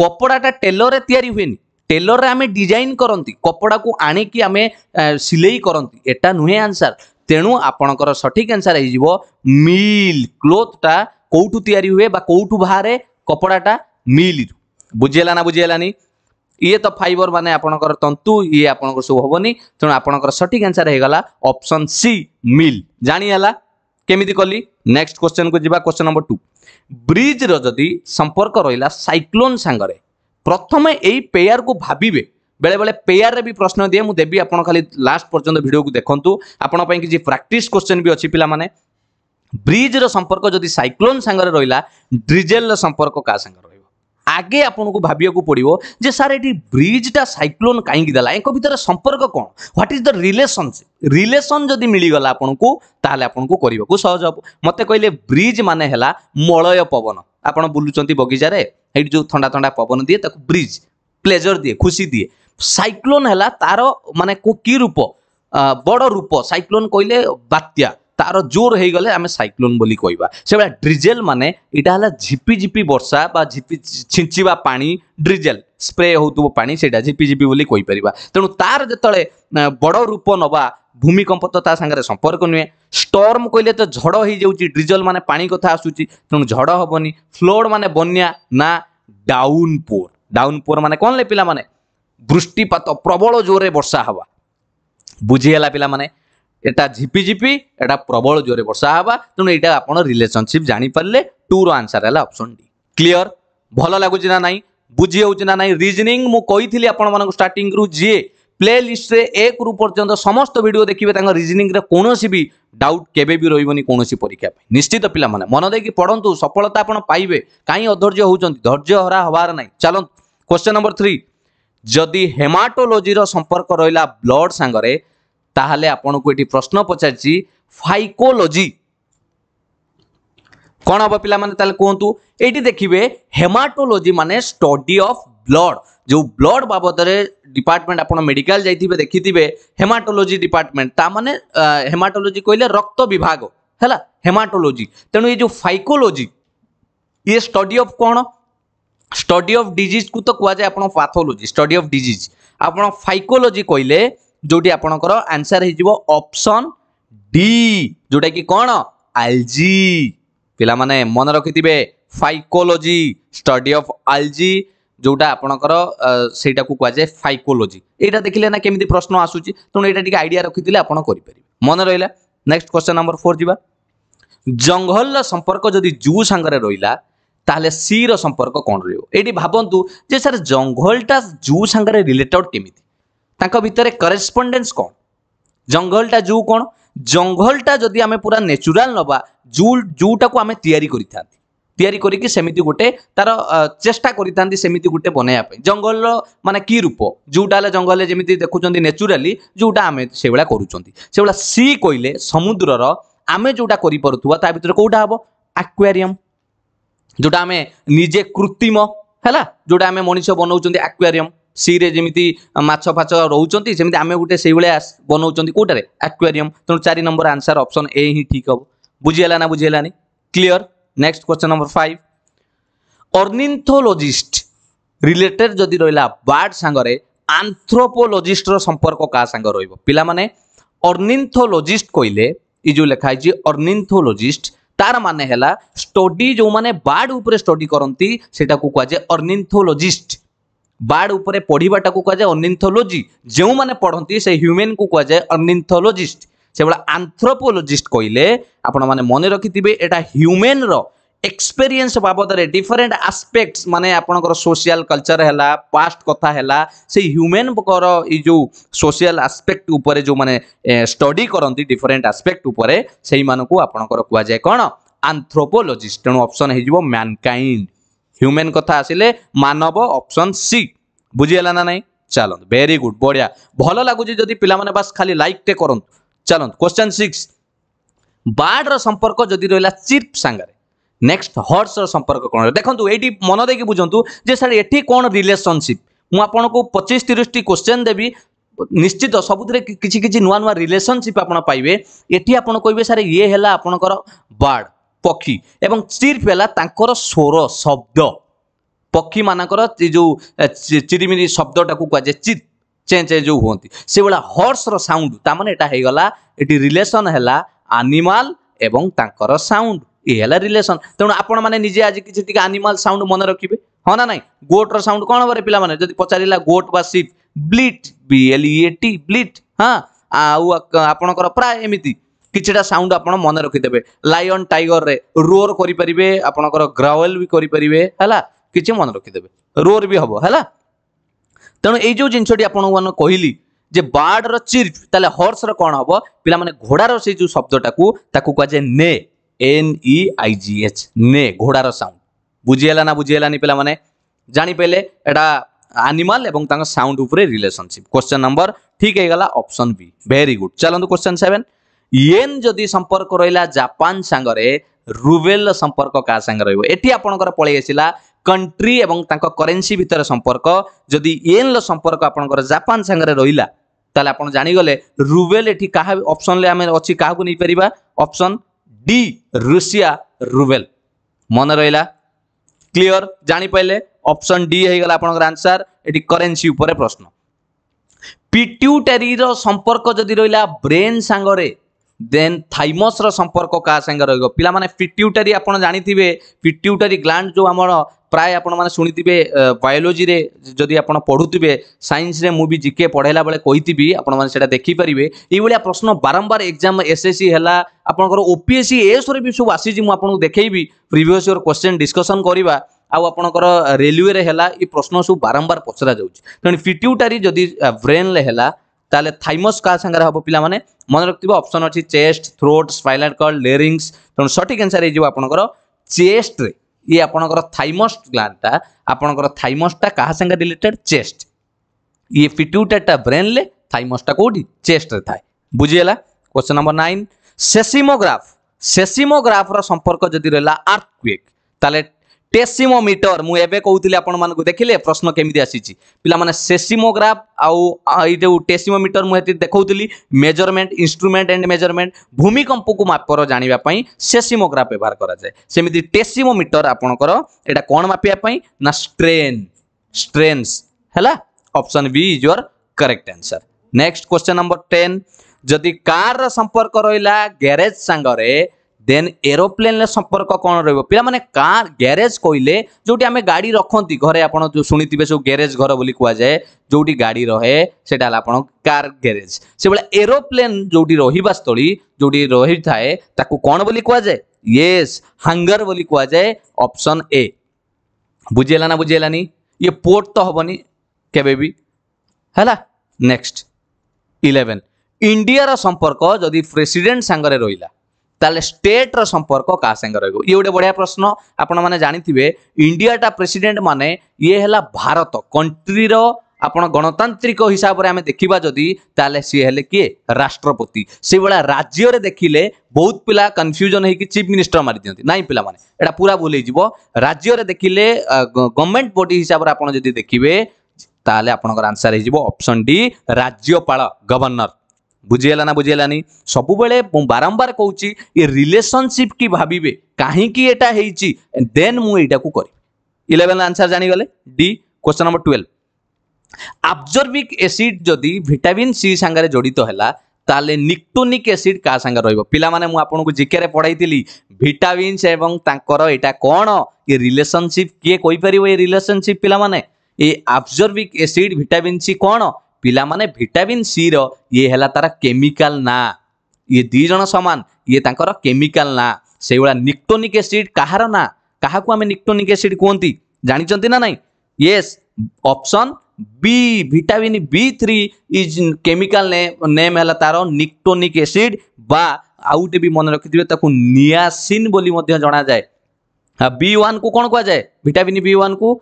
କପଡ଼ାଟା ଟେଲରରେ ତିଆରି ହୁଏନି টেলর আমি ডিজাইন করতে কপড়া আনিকি আমি সিলাই করতে এটা নুহে আনসার তেণু আপনার সঠিক আনসার হয়ে যাব মিল ক্লোথটা কোটু তৈরি হুয়ে বা কোটু বাহারে কপড়াটা মিল বুঝিলা না বুঝিলানি ইয়ে তো ফাইবর মানে আপনার তন্তু ইয়ে আপনার সব হবনি তেমন আপনার সঠিক আনসার হয়ে গলা অপশন সি মিল জাঁলা কেমিতি কলি নেক্সট কোশ্চেন কু যা কোশ্চেন নম্বর টু ব্রিজর যদি সম্পর্ক রহলা সাইক্লোন সাগরে ପ୍ରଥମେ ଏଇ ପେୟାରକୁ ଭାବିବେ ବେଳେବେଳେ ପେୟାରରେ ବି ପ୍ରଶ୍ନ ଦିଏ ମୁଁ ଦେବି ଆପଣ ଖାଲି ଲାଷ୍ଟ ପର୍ଯ୍ୟନ୍ତ ଭିଡ଼ିଓକୁ ଦେଖନ୍ତୁ ଆପଣଙ୍କ ପାଇଁ କିଛି ପ୍ରାକ୍ଟିସ୍ କ୍ୱେଶ୍ଚନ୍ ବି ଅଛି ପିଲାମାନେ ବ୍ରିଜ୍ର ସମ୍ପର୍କ ଯଦି ସାଇକ୍ଲୋନ୍ ସାଙ୍ଗରେ ରହିଲା ଡ୍ରିଜେଲ୍ର ସମ୍ପର୍କ କାହା ସାଙ୍ଗରେ ରହିବ ଆଗେ ଆପଣଙ୍କୁ ଭାବିବାକୁ ପଡ଼ିବ ଯେ ସାର୍ ଏଠି ବ୍ରିଜ୍ଟା ସାଇକ୍ଲୋନ୍ କାହିଁକି ଦେଲା ୟାଙ୍କ ଭିତରେ ସମ୍ପର୍କ କ'ଣ what is the relationship relation ଯଦି ମିଳିଗଲା ଆପଣଙ୍କୁ ତାହେଲେ ଆପଣଙ୍କୁ କରିବାକୁ ସହଜ ହେବ ମୋତେ କହିଲେ ବ୍ରିଜ୍ ମାନେ ହେଲା ମଳୟ ପବନ ଆପଣ ବୁଲୁଛନ୍ତି ବଗିଚାରେ ଏଇଠି ଯେଉଁ ଥଣ୍ଡା ଥଣ୍ଡା ପବନ ଦିଏ ତାକୁ ବ୍ରିଜ୍ ପ୍ଲେଜର ଦିଏ ଖୁସି ଦିଏ ସାଇକ୍ଲୋନ୍ ହେଲା ତାର ମାନେ କି ରୂପ ବଡ଼ ରୂପ ସାଇକ୍ଲୋନ୍ କହିଲେ ବାତ୍ୟା ତାର ଜୋର ହେଇଗଲେ ଆମେ ସାଇକ୍ଲୋନ୍ ବୋଲି କହିବା ସେଭଳିଆ ଡ୍ରିଜେଲ୍ ମାନେ ଏଇଟା ହେଲା ଝିପିଝିପି ବର୍ଷା ବା ଝିପି ଛିଞ୍ଚିବା ପାଣି ଡ୍ରିଜେଲ୍ ସ୍ପ୍ରେ ହେଉଥିବ ପାଣି ସେଇଟା ଝିପିଝିପି ବୋଲି କହିପାରିବା ତେଣୁ ତାର ଯେତେବେଳେ ବଡ଼ ରୂପ ନେବା ভূমিকম্প তো তা সাথে সম্পর্ক নুহে স্টর্ম কহিলে তো ঝড় হয়ে যাচ্ছে ডিজল মানে পানি কথা আসুচি তেমন ঝড় হবনি ফ্লোড মানে বন্যা না ডাউন পোর ডাউন পোর মানে কন লে পিলা মানে বৃষ্টিপাত প্রবল জোরে বর্ষা হওয়া বুঝিগলা পিলা মানে এটা ঝিপিঝিপি এটা প্রবল জোরে বর্ষা হওয়া তেমন এইটা আপনার রিলেসনশিপ জাঁপারে টুর আনসার হল অপশন ডি ক্লিয়র ভাল লাগুচি না নাই বুঝি হচ্ছে না নাই রিজনিং মু কইলি আপনার স্টার্টিং রু যিয়ে ପ୍ଲେଲିଷ୍ଟରେ ଏକରୁ ପର୍ଯ୍ୟନ୍ତ ସମସ୍ତ ଭିଡ଼ିଓ ଦେଖିବେ ତାଙ୍କ ରିଜନିଂରେ କୌଣସି ବି ଡାଉଟ୍ କେବେ ବି ରହିବନି କୌଣସି ପରୀକ୍ଷା ପାଇଁ ନିଶ୍ଚିତ ପିଲାମାନେ ମନ ଦେଇକି ପଢ଼ନ୍ତୁ ସଫଳତା ଆପଣ ପାଇବେ କାହିଁ ଅଧୈର୍ଯ୍ୟ ହେଉଛନ୍ତି ଧୈର୍ଯ୍ୟ ହରା ହେବାର ନାହିଁ ଚାଲନ୍ତୁ କ୍ୱେଶ୍ଚନ୍ ନମ୍ବର ଥ୍ରୀ ଯଦି ହେମାଟୋଲୋଜିର ସମ୍ପର୍କ ରହିଲା ବ୍ଲଡ୍ ସାଙ୍ଗରେ ତାହେଲେ ଆପଣଙ୍କୁ ଏଠି ପ୍ରଶ୍ନ ପଚାରିଛି ଫାଇକୋଲୋଜି କ'ଣ ହେବ ପିଲାମାନେ ତାହେଲେ କୁହନ୍ତୁ ଏଇଠି ଦେଖିବେ ହେମାଟୋଲୋଜି ମାନେ ଷ୍ଟଡି ଅଫ୍ ବ୍ଲଡ୍ ଯେଉଁ ବ୍ଲଡ଼୍ ବାବଦରେ ଡିପାର୍ଟମେଣ୍ଟ ଆପଣ ମେଡ଼ିକାଲ ଯାଇଥିବେ ଦେଖିଥିବେ ହେମାଟୋଲୋଜି ଡିପାର୍ଟମେଣ୍ଟ ତାମାନେ ହେମାଟୋଲୋଜି କହିଲେ ରକ୍ତ ବିଭାଗ ହେଲା ହେମାଟୋଲୋଜି ତେଣୁ ଏ ଯେଉଁ ଫାଇକୋଲୋଜି ଇଏ ଷ୍ଟଡି ଅଫ୍ କ'ଣ ଷ୍ଟଡି ଅଫ୍ ଡିଜିଜ୍କୁ ତ କୁହାଯାଏ ଆପଣ ପାଥୋଲୋଜି ଷ୍ଟଡି ଅଫ୍ ଡିଜିଜ୍ ଆପଣ ଫାଇକୋଲୋଜି କହିଲେ ଯେଉଁଠି ଆପଣଙ୍କର ଆନ୍ସର୍ ହେଇଯିବ ଅପସନ୍ ଡି ଯେଉଁଟାକି କ'ଣ ଆଲଜି ପିଲାମାନେ ମନେ ରଖିଥିବେ ଫାଇକୋଲୋଜି ଷ୍ଟଡି ଅଫ୍ ଆଲଜି যেটা আপনার সেইটা কুযায়ে ফাইকোলোজি এইটা দেখলে না কেমি প্রশ্ন আসুচি তেমন এইটা টিকি আইডিয়া রক্ষিলে আপনার করে মনে রহলা নেক্সট কোশ্চেন নম্বর ফোর যা জঙ্গলর সম্পর্ক যদি জু সাগরে রহলা তাহলে সি র সম্পর্ক কোণ রহব এইটি ভাবতু যে স্যার জঙ্গলটা জু সাগরে রিলেটেড কেমিতি তাঁর ভিতরে করেসপন্ডেন্স কোণ জঙ্গলটা জু কোণ জঙ্গলটা যদি আমি পুরা ন্যাচুরাল নবা জু জুটাকে আমি তৈরি করে থাকে ତିଆରି କରିକି ସେମିତି ଗୋଟେ ତାର ଚେଷ୍ଟା କରିଥାନ୍ତି ସେମିତି ଗୋଟେ ବନେଇବା ପାଇଁ ଜଙ୍ଗଲର ମାନେ କି ରୂପ ଯେଉଁଟା ହେଲେ ଜଙ୍ଗଲରେ ଯେମିତି ଦେଖୁଛନ୍ତି ନ୍ୟାଚୁରାଲି ଯେଉଁଟା ଆମେ ସେଇଭଳିଆ କରୁଛନ୍ତି ସେଭଳିଆ ସି କହିଲେ ସମୁଦ୍ରର ଆମେ ଯେଉଁଟା କରିପାରୁଥିବା ତା ଭିତରେ କେଉଁଟା ହେବ ଆକ୍ୱାରିୟମ୍ ଯେଉଁଟା ଆମେ ନିଜେ କୃତ୍ରିମ ହେଲା ଯେଉଁଟା ଆମେ ମଣିଷ ବନାଉଛନ୍ତି ଆକ୍ୱାରିୟମ୍ ସିରେ ଯେମିତି ମାଛ ଫାଛ ରହୁଛନ୍ତି ସେମିତି ଆମେ ଗୋଟେ ସେଇଭଳିଆ ବନାଉଛନ୍ତି କେଉଁଟାରେ ଆକ୍ୱାରିୟମ୍ ତେଣୁ ଚାରି ନମ୍ବର ଆନ୍ସର୍ ଅପସନ୍ ଏ ହିଁ ଠିକ୍ ହେବ ବୁଝିହେଲା ନା ବୁଝିହେଲାନି clear next question number five ornithologist related जदि रहा बार्ड सांग आंथ्रोपोलोजिस्टर संपर्क क्या सांग रिलाने अर्निथोलोजिस्ट कहले ये लिखाई अर्निथोलोजिस्ट तार मान स्टडी जो मैंने बार्ड उपर स्टडी करती से कहुए अर्निथोलोजिस्ट बार्ड उपर पढ़ाटा को कहुए अर्निथोलोजी जो मैंने पढ़ती से ह्यूमेन को कहुए अर्निथोलोजिस्ट ସେଭଳି ଆନ୍ଥ୍ରୋପୋଲୋଜିଷ୍ଟ କହିଲେ ଆପଣମାନେ ମନେ ରଖିଥିବେ ଏଇଟା ହ୍ୟୁମେନ୍ର ଏକ୍ସପେରିଏନ୍ସ ବାବଦରେ ଡିଫରେଣ୍ଟ ଆସ୍ପେକ୍ଟସ୍ ମାନେ ଆପଣଙ୍କର ସୋସିଆଲ କଲଚର ହେଲା ପାଷ୍ଟ କଥା ହେଲା ସେଇ ହ୍ୟୁମେନଙ୍କର ଏଇ ଯେଉଁ ସୋସିଆଲ ଆସ୍ପେକ୍ଟ ଉପରେ ଯେଉଁମାନେ ଷ୍ଟଡି କରନ୍ତି ଡିଫରେଣ୍ଟ ଆସ୍ପେକ୍ଟ ଉପରେ ସେଇମାନଙ୍କୁ ଆପଣଙ୍କର କୁହାଯାଏ କ'ଣ ଆନ୍ଥ୍ରୋପୋଲୋଜିଷ୍ଟ ତେଣୁ ଅପସନ୍ ହେଇଯିବ ମ୍ୟାନକାଇଣ୍ଡ ହ୍ୟୁମେନ୍ କଥା ଆସିଲେ ମାନବ ଅପସନ୍ ସି ବୁଝିହେଲା ନା ନାହିଁ ଚାଲନ୍ତୁ ଭେରି ଗୁଡ୍ ବଢ଼ିଆ ଭଲ ଲାଗୁଛି ଯଦି ପିଲାମାନେ ବାସ୍ ଖାଲି ଲାଇକ୍ଟେ କରନ୍ତୁ ଚାଲନ୍ତୁ କ୍ୱେଶ୍ଚନ୍ ସିକ୍ସ ବାର୍ଡର ସମ୍ପର୍କ ଯଦି ରହିଲା ଚିପ୍ ସାଙ୍ଗରେ ନେକ୍ସଟ ହର୍ସର ସମ୍ପର୍କ କ'ଣ ଦେଖନ୍ତୁ ଏଇଠି ମନ ଦେଇକି ବୁଝନ୍ତୁ ଯେ ସାର୍ ଏଠି କ'ଣ ରିଲେସନସିପ୍ ମୁଁ ଆପଣଙ୍କୁ ପଚିଶ ତିରିଶଟି କ୍ୱେଶ୍ଚନ୍ ଦେବି ନିଶ୍ଚିତ ସବୁଥିରେ କିଛି କିଛି ନୂଆ ନୂଆ ରିଲେସନସିପ୍ ଆପଣ ପାଇବେ ଏଠି ଆପଣ କହିବେ ସାର୍ ଇଏ ହେଲା ଆପଣଙ୍କର ବାର୍ଡ ପକ୍ଷୀ ଏବଂ ଚିର୍ପ ହେଲା ତାଙ୍କର ସ୍ୱର ଶବ୍ଦ ପକ୍ଷୀମାନଙ୍କର ଯେଉଁ ଚିରିମିରି ଶବ୍ଦଟାକୁ କୁହାଯାଏ ଚିର୍ପ चेंज जो से भाला हर्स र साउंड ता रिलेसन होला आनिमाल साउंड ये रिलेसन तेणु आपण माने आज किछि आनिमाल साउंड मन रखिबे हाँ ना ना गोट रो साउंड कोन बरे पिला माने गोट बा sheep bleat B L T bleat हां आपणकर प्राय एमिति किछिटा साउंड आपण मन रखि लायन टाइगर रे रोर करि परिबे आपणकर ग्रावल भी करि परिबे मन रखि रोर भी हम है ତେଣୁ ଏଇ ଯେଉଁ ଜିନିଷଟି ଆପଣଙ୍କୁ କହିଲି ଯେ ବାର୍ଡର ଚିର୍ପ ତାହେଲେ ହର୍ସର କ'ଣ ହେବ ପିଲାମାନେ ଘୋଡ଼ାର ସେଇ ଯେଉଁ ଶବ୍ଦଟାକୁ ତାକୁ କୁହାଯାଏ neigh N E I G H neigh ଘୋଡ଼ାର ସାଉଣ୍ଡ ବୁଝିହେଲା ନା ବୁଝିହେଲାନି ପିଲାମାନେ ଜାଣିପାରିଲେ ଏଇଟା ଆନିମାଲ ଏବଂ ତାଙ୍କ ସାଉଣ୍ଡ ଉପରେ ରିଲେସନସିପ୍ କ୍ୱେଶ୍ଚନ୍ ନମ୍ବର ଠିକ୍ ହେଇଗଲା ଅପସନ୍ ବି ଭେରି ଗୁଡ୍ ଚାଲନ୍ତୁ କ୍ୱେଶ୍ଚନ୍ ସେଭେନ୍ ଇଏନ୍ ଯଦି ସମ୍ପର୍କ ରହିଲା ଜାପାନ ସାଙ୍ଗରେ ରୁବେଲର ସମ୍ପର୍କ କାହା ସାଙ୍ଗରେ ରହିବ ଏଠି ଆପଣଙ୍କର ପଳେଇ ଆସିଲା कंट्री एवं करेन्सी भितर संपर्क जदि येन संपर्क आप जापान सांगे रहा ताल आप जागले रुवेल ये क्या अप्सन अच्छी क्या नहीं पार अप्सन डी रूसिया रुवेल मन रहा क्लीयर जापारे अप्सन डीगला होगा आपंकर आंसर ये करेन्सी प्रश्न पिट्यूटेरी संपर्क जदि रहा ब्रेन सांगे ଦେନ୍ ଥାଇମସ୍ର ସମ୍ପର୍କ କାହା ସାଙ୍ଗେ ରହିବ ପିଲାମାନେ ପିଟ୍ୟୁଟାରୀ ଆପଣ ଜାଣିଥିବେ ପିଟ୍ୟୁଟାରୀ ଗ୍ଲାଣ୍ଡ ଯେଉଁ ଆମର ପ୍ରାୟ ଆପଣମାନେ ଶୁଣିଥିବେ ବାୟୋଲୋଜିରେ ଯଦି ଆପଣ ପଢ଼ୁଥିବେ ସାଇନ୍ସରେ ମୁଁ ବି ଜିକେ ପଢ଼େଇଲା ବେଳେ କହିଥିବି ଆପଣମାନେ ସେଇଟା ଦେଖିପାରିବେ ଏଇଭଳିଆ ପ୍ରଶ୍ନ ବାରମ୍ବାର ଏକ୍ଜାମ୍ ଏସ୍ଏସ୍ସି ହେଲା ଆପଣଙ୍କର ଓପିଏସ୍ସି ଏସରେ ବି ସବୁ ଆସିଛି ମୁଁ ଆପଣଙ୍କୁ ଦେଖେଇବି ପ୍ରିଭିୟସ୍ ଇୟର୍ କ୍ୱେଶ୍ଚନ୍ ଡିସ୍କସନ୍ କରିବା ଆଉ ଆପଣଙ୍କର ରେଲୱେରେ ହେଲା ଏ ପ୍ରଶ୍ନ ସବୁ ବାରମ୍ବାର ପଚରାଯାଉଛି ତେଣୁ ପିଟ୍ୟୁଟାରୀ ଯଦି ବ୍ରେନ୍ରେ ହେଲା ତାହେଲେ ଥାଇମସ୍ କାହା ସାଙ୍ଗରେ ହେବ ପିଲାମାନେ ମନେ ରଖିଥିବ ଅପସନ୍ ଅଛି chest throat spinal cord larynx ତେଣୁ ସଠିକ୍ ଆନ୍ସର୍ ହେଇଯିବ ଆପଣଙ୍କର ଚେଷ୍ଟରେ ଇଏ ଆପଣଙ୍କର ଥାଇମସ୍ ଗ୍ଲାଣ୍ଡଟା ଆପଣଙ୍କର ଥାଇମସ୍ଟା କାହା ସାଙ୍ଗେ ରିଲେଟେଡ୍ ଚେଷ୍ଟ ଇଏ ପିଟ୍ୟୁଟେଟା ବ୍ରେନ୍ରେ ଥାଇମସ୍ଟା କେଉଁଠି ଚେଷ୍ଟରେ ଥାଏ ବୁଝିହେଲା question number nine seismograph seismograph रंपर्क जदि रहा आर्थक्वेक् टेसीमोमीटर ମୁଁ ଏବେ କହୁଥିଲି ଆପଣମାନଙ୍କୁ ଦେଖିଲେ ପ୍ରଶ୍ନ କେମିତି ଆସିଛି ପିଲାମାନେ ସେସିମୋଗ୍ରାଫ ଆଉ ଏଇ ଯେଉଁ ଟେସିମୋମିଟର ମୁଁ ଏଠି ଦେଖାଉଥିଲି ମେଜରମେଣ୍ଟ ଇନ୍ଷ୍ଟ୍ରୁମେଣ୍ଟ ଆଣ୍ଡ ମେଜରମେଣ୍ଟ ଭୂମିକମ୍ପକୁ ମାପର ଜାଣିବା ପାଇଁ ସେସିମୋଗ୍ରାଫ ବ୍ୟବହାର କରାଯାଏ ସେମିତି ଟେସିମୋମିଟର ଆପଣଙ୍କର ଏଇଟା କ'ଣ ମାପିବା ପାଇଁ ନା ଷ୍ଟ୍ରେନ୍ ଷ୍ଟ୍ରେନ୍ସ ହେଲା option B is your correct answer next question number ten ଯଦି କାର୍ର ସମ୍ପର୍କ ରହିଲା ଗ୍ୟାରେଜ୍ ସାଙ୍ଗରେ ଦେନ୍ ଏରୋପ୍ଲେନ୍ରେ ସମ୍ପର୍କ କ'ଣ ରହିବ ପିଲାମାନେ କାର୍ ଗ୍ୟାରେଜ୍ କହିଲେ ଯେଉଁଠି ଆମେ ଗାଡ଼ି ରଖନ୍ତି ଘରେ ଆପଣ ଯେଉଁ ଶୁଣିଥିବେ ସବୁ ଗ୍ୟାରେଜ୍ ଘର ବୋଲି କୁହାଯାଏ ଯେଉଁଠି ଗାଡ଼ି ରହେ ସେଇଟା ହେଲା ଆପଣ କାର୍ ଗ୍ୟାରେଜ୍ ସେଭଳିଆ ଏରୋପ୍ଲେନ୍ ଯେଉଁଠି ରହିବା ସ୍ଥଳୀ ଯେଉଁଠି ରହିଥାଏ ତାକୁ କ'ଣ ବୋଲି କୁହାଯାଏ ୟେସ୍ ହାଙ୍ଗର ବୋଲି କୁହାଯାଏ ଅପସନ୍ ଏ ବୁଝିହେଲା ନା ବୁଝିହେଲାନି ଇଏ ପୋର୍ଟ ତ ହେବନି କେବେ ବି ହେଲା ନେକ୍ସଟ ଇଲେଭେନ୍ ଇଣ୍ଡିଆର ସମ୍ପର୍କ ଯଦି ପ୍ରେସିଡେଣ୍ଟ ସାଙ୍ଗରେ ରହିଲା ତାହେଲେ ଷ୍ଟେଟ୍ର ସମ୍ପର୍କ କାହା ସାଙ୍ଗେ ରହିବ ଇଏ ଗୋଟେ ବଢ଼ିଆ ପ୍ରଶ୍ନ ଆପଣମାନେ ଜାଣିଥିବେ ଇଣ୍ଡିଆଟା ପ୍ରେସିଡେଣ୍ଟ ମାନେ ଇଏ ହେଲା ଭାରତ କଣ୍ଟ୍ରିର ଆପଣ ଗଣତାନ୍ତ୍ରିକ ହିସାବରେ ଆମେ ଦେଖିବା ଯଦି ତାହେଲେ ସିଏ ହେଲେ କିଏ ରାଷ୍ଟ୍ରପତି ସେଇଭଳିଆ ରାଜ୍ୟରେ ଦେଖିଲେ ବହୁତ ପିଲା କନଫ୍ୟୁଜନ୍ ହେଇକି ଚିଫ୍ ମିନିଷ୍ଟର ମାରିଦିଅନ୍ତି ନାଇଁ ପିଲାମାନେ ଏଇଟା ପୁରା ଭୁଲ ହେଇଯିବ ରାଜ୍ୟରେ ଦେଖିଲେ ଗଭର୍ଣ୍ଣମେଣ୍ଟ ବଡି ହିସାବରେ ଆପଣ ଯଦି ଦେଖିବେ ତାହେଲେ ଆପଣଙ୍କର ଆନ୍ସର ହେଇଯିବ ଅପସନ୍ ଡି ରାଜ୍ୟପାଳ ଗଭର୍ଣ୍ଣର ବୁଝିଗଲା ନା ବୁଝିଗଲାନି ସବୁବେଳେ ମୁଁ ବାରମ୍ବାର କହୁଛି ଏ ରିଲେସନସିପ୍ କି ଭାବିବେ କାହିଁକି ଏଇଟା ହେଇଛି ଦେନ୍ ମୁଁ ଏଇଟାକୁ କରିବି ଇଲେଭେନ୍ ଆନ୍ସର୍ ଜାଣିଗଲେ the question number twelve ascorbic acid ଯଦି ଭିଟାମିନ୍ ସି ସାଙ୍ଗରେ ଜଡ଼ିତ ହେଲା ତାହେଲେ ନିକ୍ଟୋନିକ୍ ଏସିଡ୍ କାହା ସାଙ୍ଗରେ ରହିବ ପିଲାମାନେ ମୁଁ ଆପଣଙ୍କୁ ଜିକେରେ ପଢ଼ାଇଥିଲି ଭିଟାମିନ୍ସ ଏବଂ ତାଙ୍କର ଏଇଟା କ'ଣ ଏ ରିଲେସନସିପ୍ କିଏ କହିପାରିବ ଏ ରିଲେସନସିପ୍ ପିଲାମାନେ ଏ ଆବଜର୍ବିକ୍ ଏସିଡ୍ ଭିଟାମିନ୍ ସି କ'ଣ ପିଲାମାନେ ଭିଟାମିନ୍ ସିର ଇଏ ହେଲା ତାର କେମିକାଲ ନାଁ ଇଏ ଦୁଇ ଜଣ ସମାନ ଇଏ ତାଙ୍କର କେମିକାଲ ନାଁ ସେଇଭଳିଆ ନିକ୍ଟୋନିକ୍ ଏସିଡ୍ କାହାର ନାଁ କାହାକୁ ଆମେ ନିକ୍ଟୋନିକ୍ ଏସିଡ୍ କୁହନ୍ତି ଜାଣିଛନ୍ତି ନା ନାହିଁ yes option B vitamin B three is chemical ने, नेम है तार निक्टोनिक एसिड बा आउ गोटे भी मन रखिथे नियासीन बोली जाना जाए बी वन को कौन कह जाए विटामिन बी वन को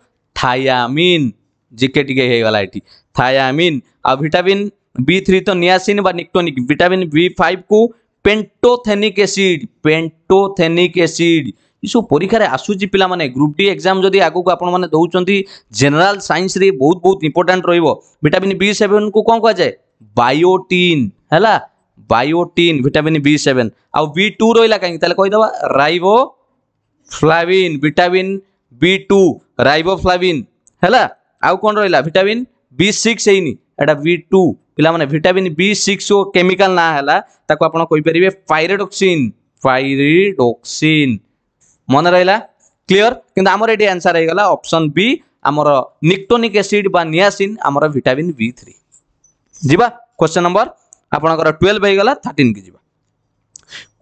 थायामिन জিকেটিকে হয়ে গেল এটি থায়ামিন আর ভিটামিন বি থ্রি তো নিয়াসিন বা নিকটোনিক ভিটামিন বি ফাইভ কু পেন্টোথেনিক এসিড পেন্টোথেনিক এসিড ଏସବୁ ପରୀକ୍ଷାରେ ଆସୁଛି ପିଲାମାନେ ଗ୍ରୁପ୍ ଡି ଏକ୍ଜାମ୍ ଯଦି ଆଗକୁ ଆପଣମାନେ ଦେଉଛନ୍ତି ଜେନେରାଲ୍ ସାଇନ୍ସରେ ବହୁତ ବହୁତ ଇମ୍ପୋର୍ଟାଣ୍ଟ ରହିବ ଭିଟାମିନ୍ ବି ସେଭେନ୍କୁ କ'ଣ କୁହାଯାଏ ବାୟୋଟିନ୍ ହେଲା ବାୟୋଟିନ୍ ଭିଟାମିନ୍ ବି ସେଭେନ୍ ଆଉ ବି ଟୁ ରହିଲା କାହିଁକି ତାହେଲେ କହିଦେବା riboflavin vitamin B two riboflavin ହେଲା ଆଉ କ'ଣ ରହିଲା ଭିଟାମିନ୍ ବି ସିକ୍ସ ହେଇନି ଏଇଟା ବି ଟୁ ପିଲାମାନେ ଭିଟାମିନ୍ ବି ସିକ୍ସ ଓ କେମିକାଲ ନାଁ ହେଲା ତାକୁ ଆପଣ କହିପାରିବେ ପାଇରେଡୋକ୍ସିନ୍ ପାଇରିଡୋକ୍ସିନ୍ ମନେ ରହିଲା କ୍ଲିଅର କିନ୍ତୁ ଆମର ଏଠି ଆନ୍ସର ହେଇଗଲା ଅପସନ ବି ଆମର ନିକ୍ଟୋନିକ୍ ଏସିଡ୍ ବା ନିଆସିନ୍ ଆମର ଭିଟାମିନ୍ ବି ଥ୍ରୀ ଯିବା କ୍ୱେଶ୍ଚନ୍ ନମ୍ବର ଆପଣଙ୍କର ଟୁଏଲ୍ଭ ହେଇଗଲା ଥାର୍ଟିନ୍କି ଯିବା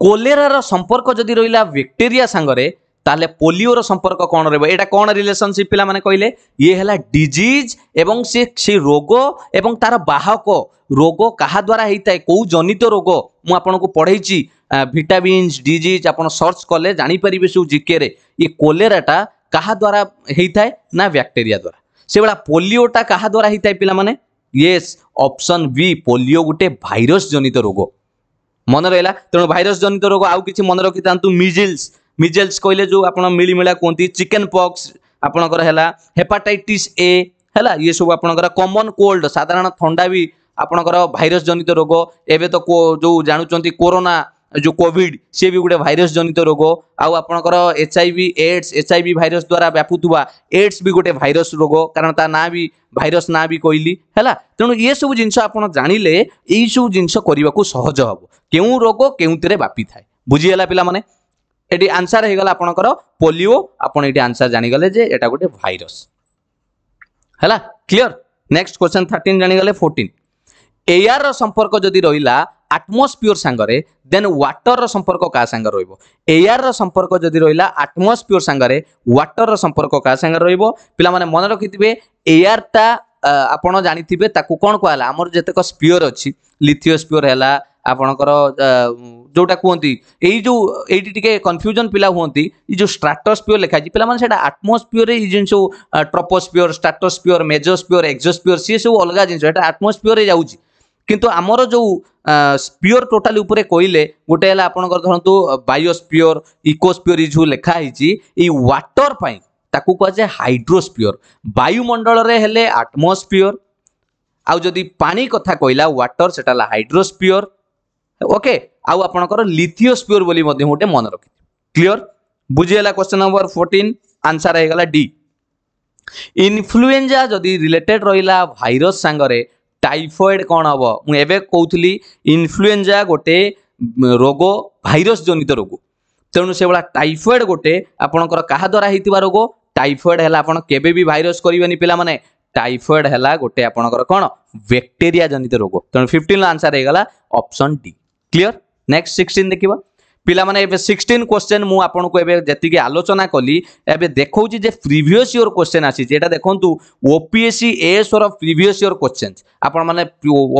କୋଲେରାର ସମ୍ପର୍କ ଯଦି ରହିଲା ବ୍ୟାକ୍ଟେରିଆ ସାଙ୍ଗରେ ताले पोलियो रो संपर्क कौन रहा यहाँ कौन रिलेसनशिप पे कहले ये है डीज एवं से रोग एवं तार बाहक रोग क्या द्वारा होता है कौ जनित रोग मुझक पढ़े भिटामिन्स डीज आप सर्च कले जापर सब जिके ये कोलेराटा क्या द्वारा होता है ना बैक्टेरिया द्वारा से भाला पोलिओटा क्या द्वारा होता है पे ये अप्सन बी पोलिओ गोटे भाइर जनित रोग मन रहा तेनालीरस जनित रोग आउ कि मन रखि था मिजिल्स ମିଜେଲ୍ସ କହିଲେ ଯେଉଁ ଆପଣ ମିଳିମିଳା କୁହନ୍ତି ଚିକେନ୍ ପକ୍ସ ଆପଣଙ୍କର ହେଲା ହେପାଟାଇଟିସ୍ ଏ ହେଲା ଇଏ ସବୁ ଆପଣଙ୍କର କମନ୍ କୋଲ୍ଡ ସାଧାରଣ ଥଣ୍ଡା ବି ଆପଣଙ୍କର ଭାଇରସ ଜନିତ ରୋଗ ଏବେ ତ ଯେଉଁ ଜାଣୁଛନ୍ତି କୋରୋନା ଯେଉଁ କୋଭିଡ ସିଏ ବି ଗୋଟେ ଭାଇରସ ଜନିତ ରୋଗ ଆଉ ଆପଣଙ୍କର H I V AIDS H I V virus ଦ୍ୱାରା ବ୍ୟାପୁଥିବା ଏଡ୍ସ ବି ଗୋଟେ ଭାଇରସ ରୋଗ କାରଣ ତା ନାଁ ବି ଭାଇରସ ନାଁ ବି କହିଲି ହେଲା ତେଣୁ ଏସବୁ ଜିନିଷ ଆପଣ ଜାଣିଲେ ଏଇସବୁ ଜିନିଷ କରିବାକୁ ସହଜ ହେବ କେଉଁ ରୋଗ କେଉଁଥିରେ ବ୍ୟାପିଥାଏ ବୁଝିଗଲା ପିଲାମାନେ এটি আনসার হয়ে গেল আপনার পোলিও আপনার এটি আনসার জাগলে যে এটা গোটে ভাইরস হ্যাঁ ক্লিয়ার নেক্সট কোশ্চেন থার্টিন জাগলে ফোর্টিন এয়ার সম্পর্ক যদি রহিলা আটমোস্ফিওর সাংরে দেন ওয়াটর সম্পর্ক কাহা সাংরে রহব এয়ার সম্পর্ক যদি রহিলা আটমোস্ফিওর সাংরে ওয়াটর সম্পর্ক কাহা সাংরে রহব পিলামানে মনে রখিথিবে এয়ারটা ଆପଣ ଜାଣିଥିବେ ତାକୁ କ'ଣ କୁହାହେଲା ଆମର ଯେତେକ ସ୍ପିଓର ଅଛି ଲିଥିଓ ସ୍ପିଓର ହେଲା ଆପଣଙ୍କର ଯେଉଁଟା କୁହନ୍ତି ଏଇ ଯେଉଁ ଏଇଠି ଟିକେ କନଫ୍ୟୁଜନ୍ ପିଲା ହୁଅନ୍ତି ଏଇ ଯେଉଁ ସ୍ଟ୍ରାଟସ୍ପିଓର ଲେଖା ହେଇଛି ପିଲାମାନେ ସେଇଟା ଆଟମୋସ୍ପିଓରରେ ଏଇ ଜିନିଷ ସବୁ ଟ୍ରପୋସ୍ପିଓର ସ୍ଟ୍ରାଟସ୍ପିଓର ମେଜୋସ୍ପିଓର ଏକ୍ସୋସ୍ପିଓର ସିଏ ସବୁ ଅଲଗା ଜିନିଷ ଏଇଟା ଆଟମୋସ୍ପିଓରରେ ଯାଉଛି କିନ୍ତୁ ଆମର ଯେଉଁ ସ୍ପିଓର ଟୋଟାଲ ଉପରେ କହିଲେ ଗୋଟେ ହେଲା ଆପଣଙ୍କର ଧରନ୍ତୁ ବାୟୋସ୍ପିଓର ଇକୋସ୍ପିଓର ଏଇ ଯେଉଁ ଲେଖା ହେଇଛି ଏଇ ୱାଟର ପାଇଁ ତାକୁ କୁହାଯାଏ ହାଇଡ୍ରୋସ୍ପିଓର ବାୟୁମଣ୍ଡଳରେ ହେଲେ ଆଟମୋସ୍ଫିଓର ଆଉ ଯଦି ପାଣି କଥା କହିଲା ୱାଟର ସେଟା ହେଲା ହାଇଡ୍ରୋସ୍ପିଓର ओके आउ आपणकर लिथियोस्पियर बोली मध्ये मोटे मन रखि क्लियर बुझिला क्वेश्चन नंबर 14 आंसर है गला डी इन्फ्लुएंजा जदि रिलेटेड रहा भाइरस संगरे टाइफाइड कोन हबो मु एबे कहउथली गोटे रोग भाइरस जनित रोग तेणु से भाला टाइफएड गोटे आपणकर कहा द्वारा होता रोग टाइफएड है आप केवे भी भाइरस करेनि पे टाइफाइड है गोटे आपणकर कौन बैक्टेरिया जनित रोग तेणु फिफ्टन आंसर होगा option D clear next sixteen ଦେଖିବା ପିଲାମାନେ ଏବେ ସିକ୍ସଟିନ୍ କ୍ୱେଶ୍ଚେନ୍ ମୁଁ ଆପଣଙ୍କୁ ଏବେ ଯେତିକି ଆଲୋଚନା କଲି ଏବେ ଦେଖାଉଛି ଯେ ପ୍ରିଭିୟସ୍ ଇୟର୍ କ୍ୱେଶ୍ଚେନ୍ ଆସିଛି ଏଇଟା ଦେଖନ୍ତୁ ଓପିଏସ୍ସି ଏଏସ୍ଓର ପ୍ରିଭିୟସ୍ ଇୟର୍ କ୍ୱେଶ୍ଚେନ୍ ଆପଣମାନେ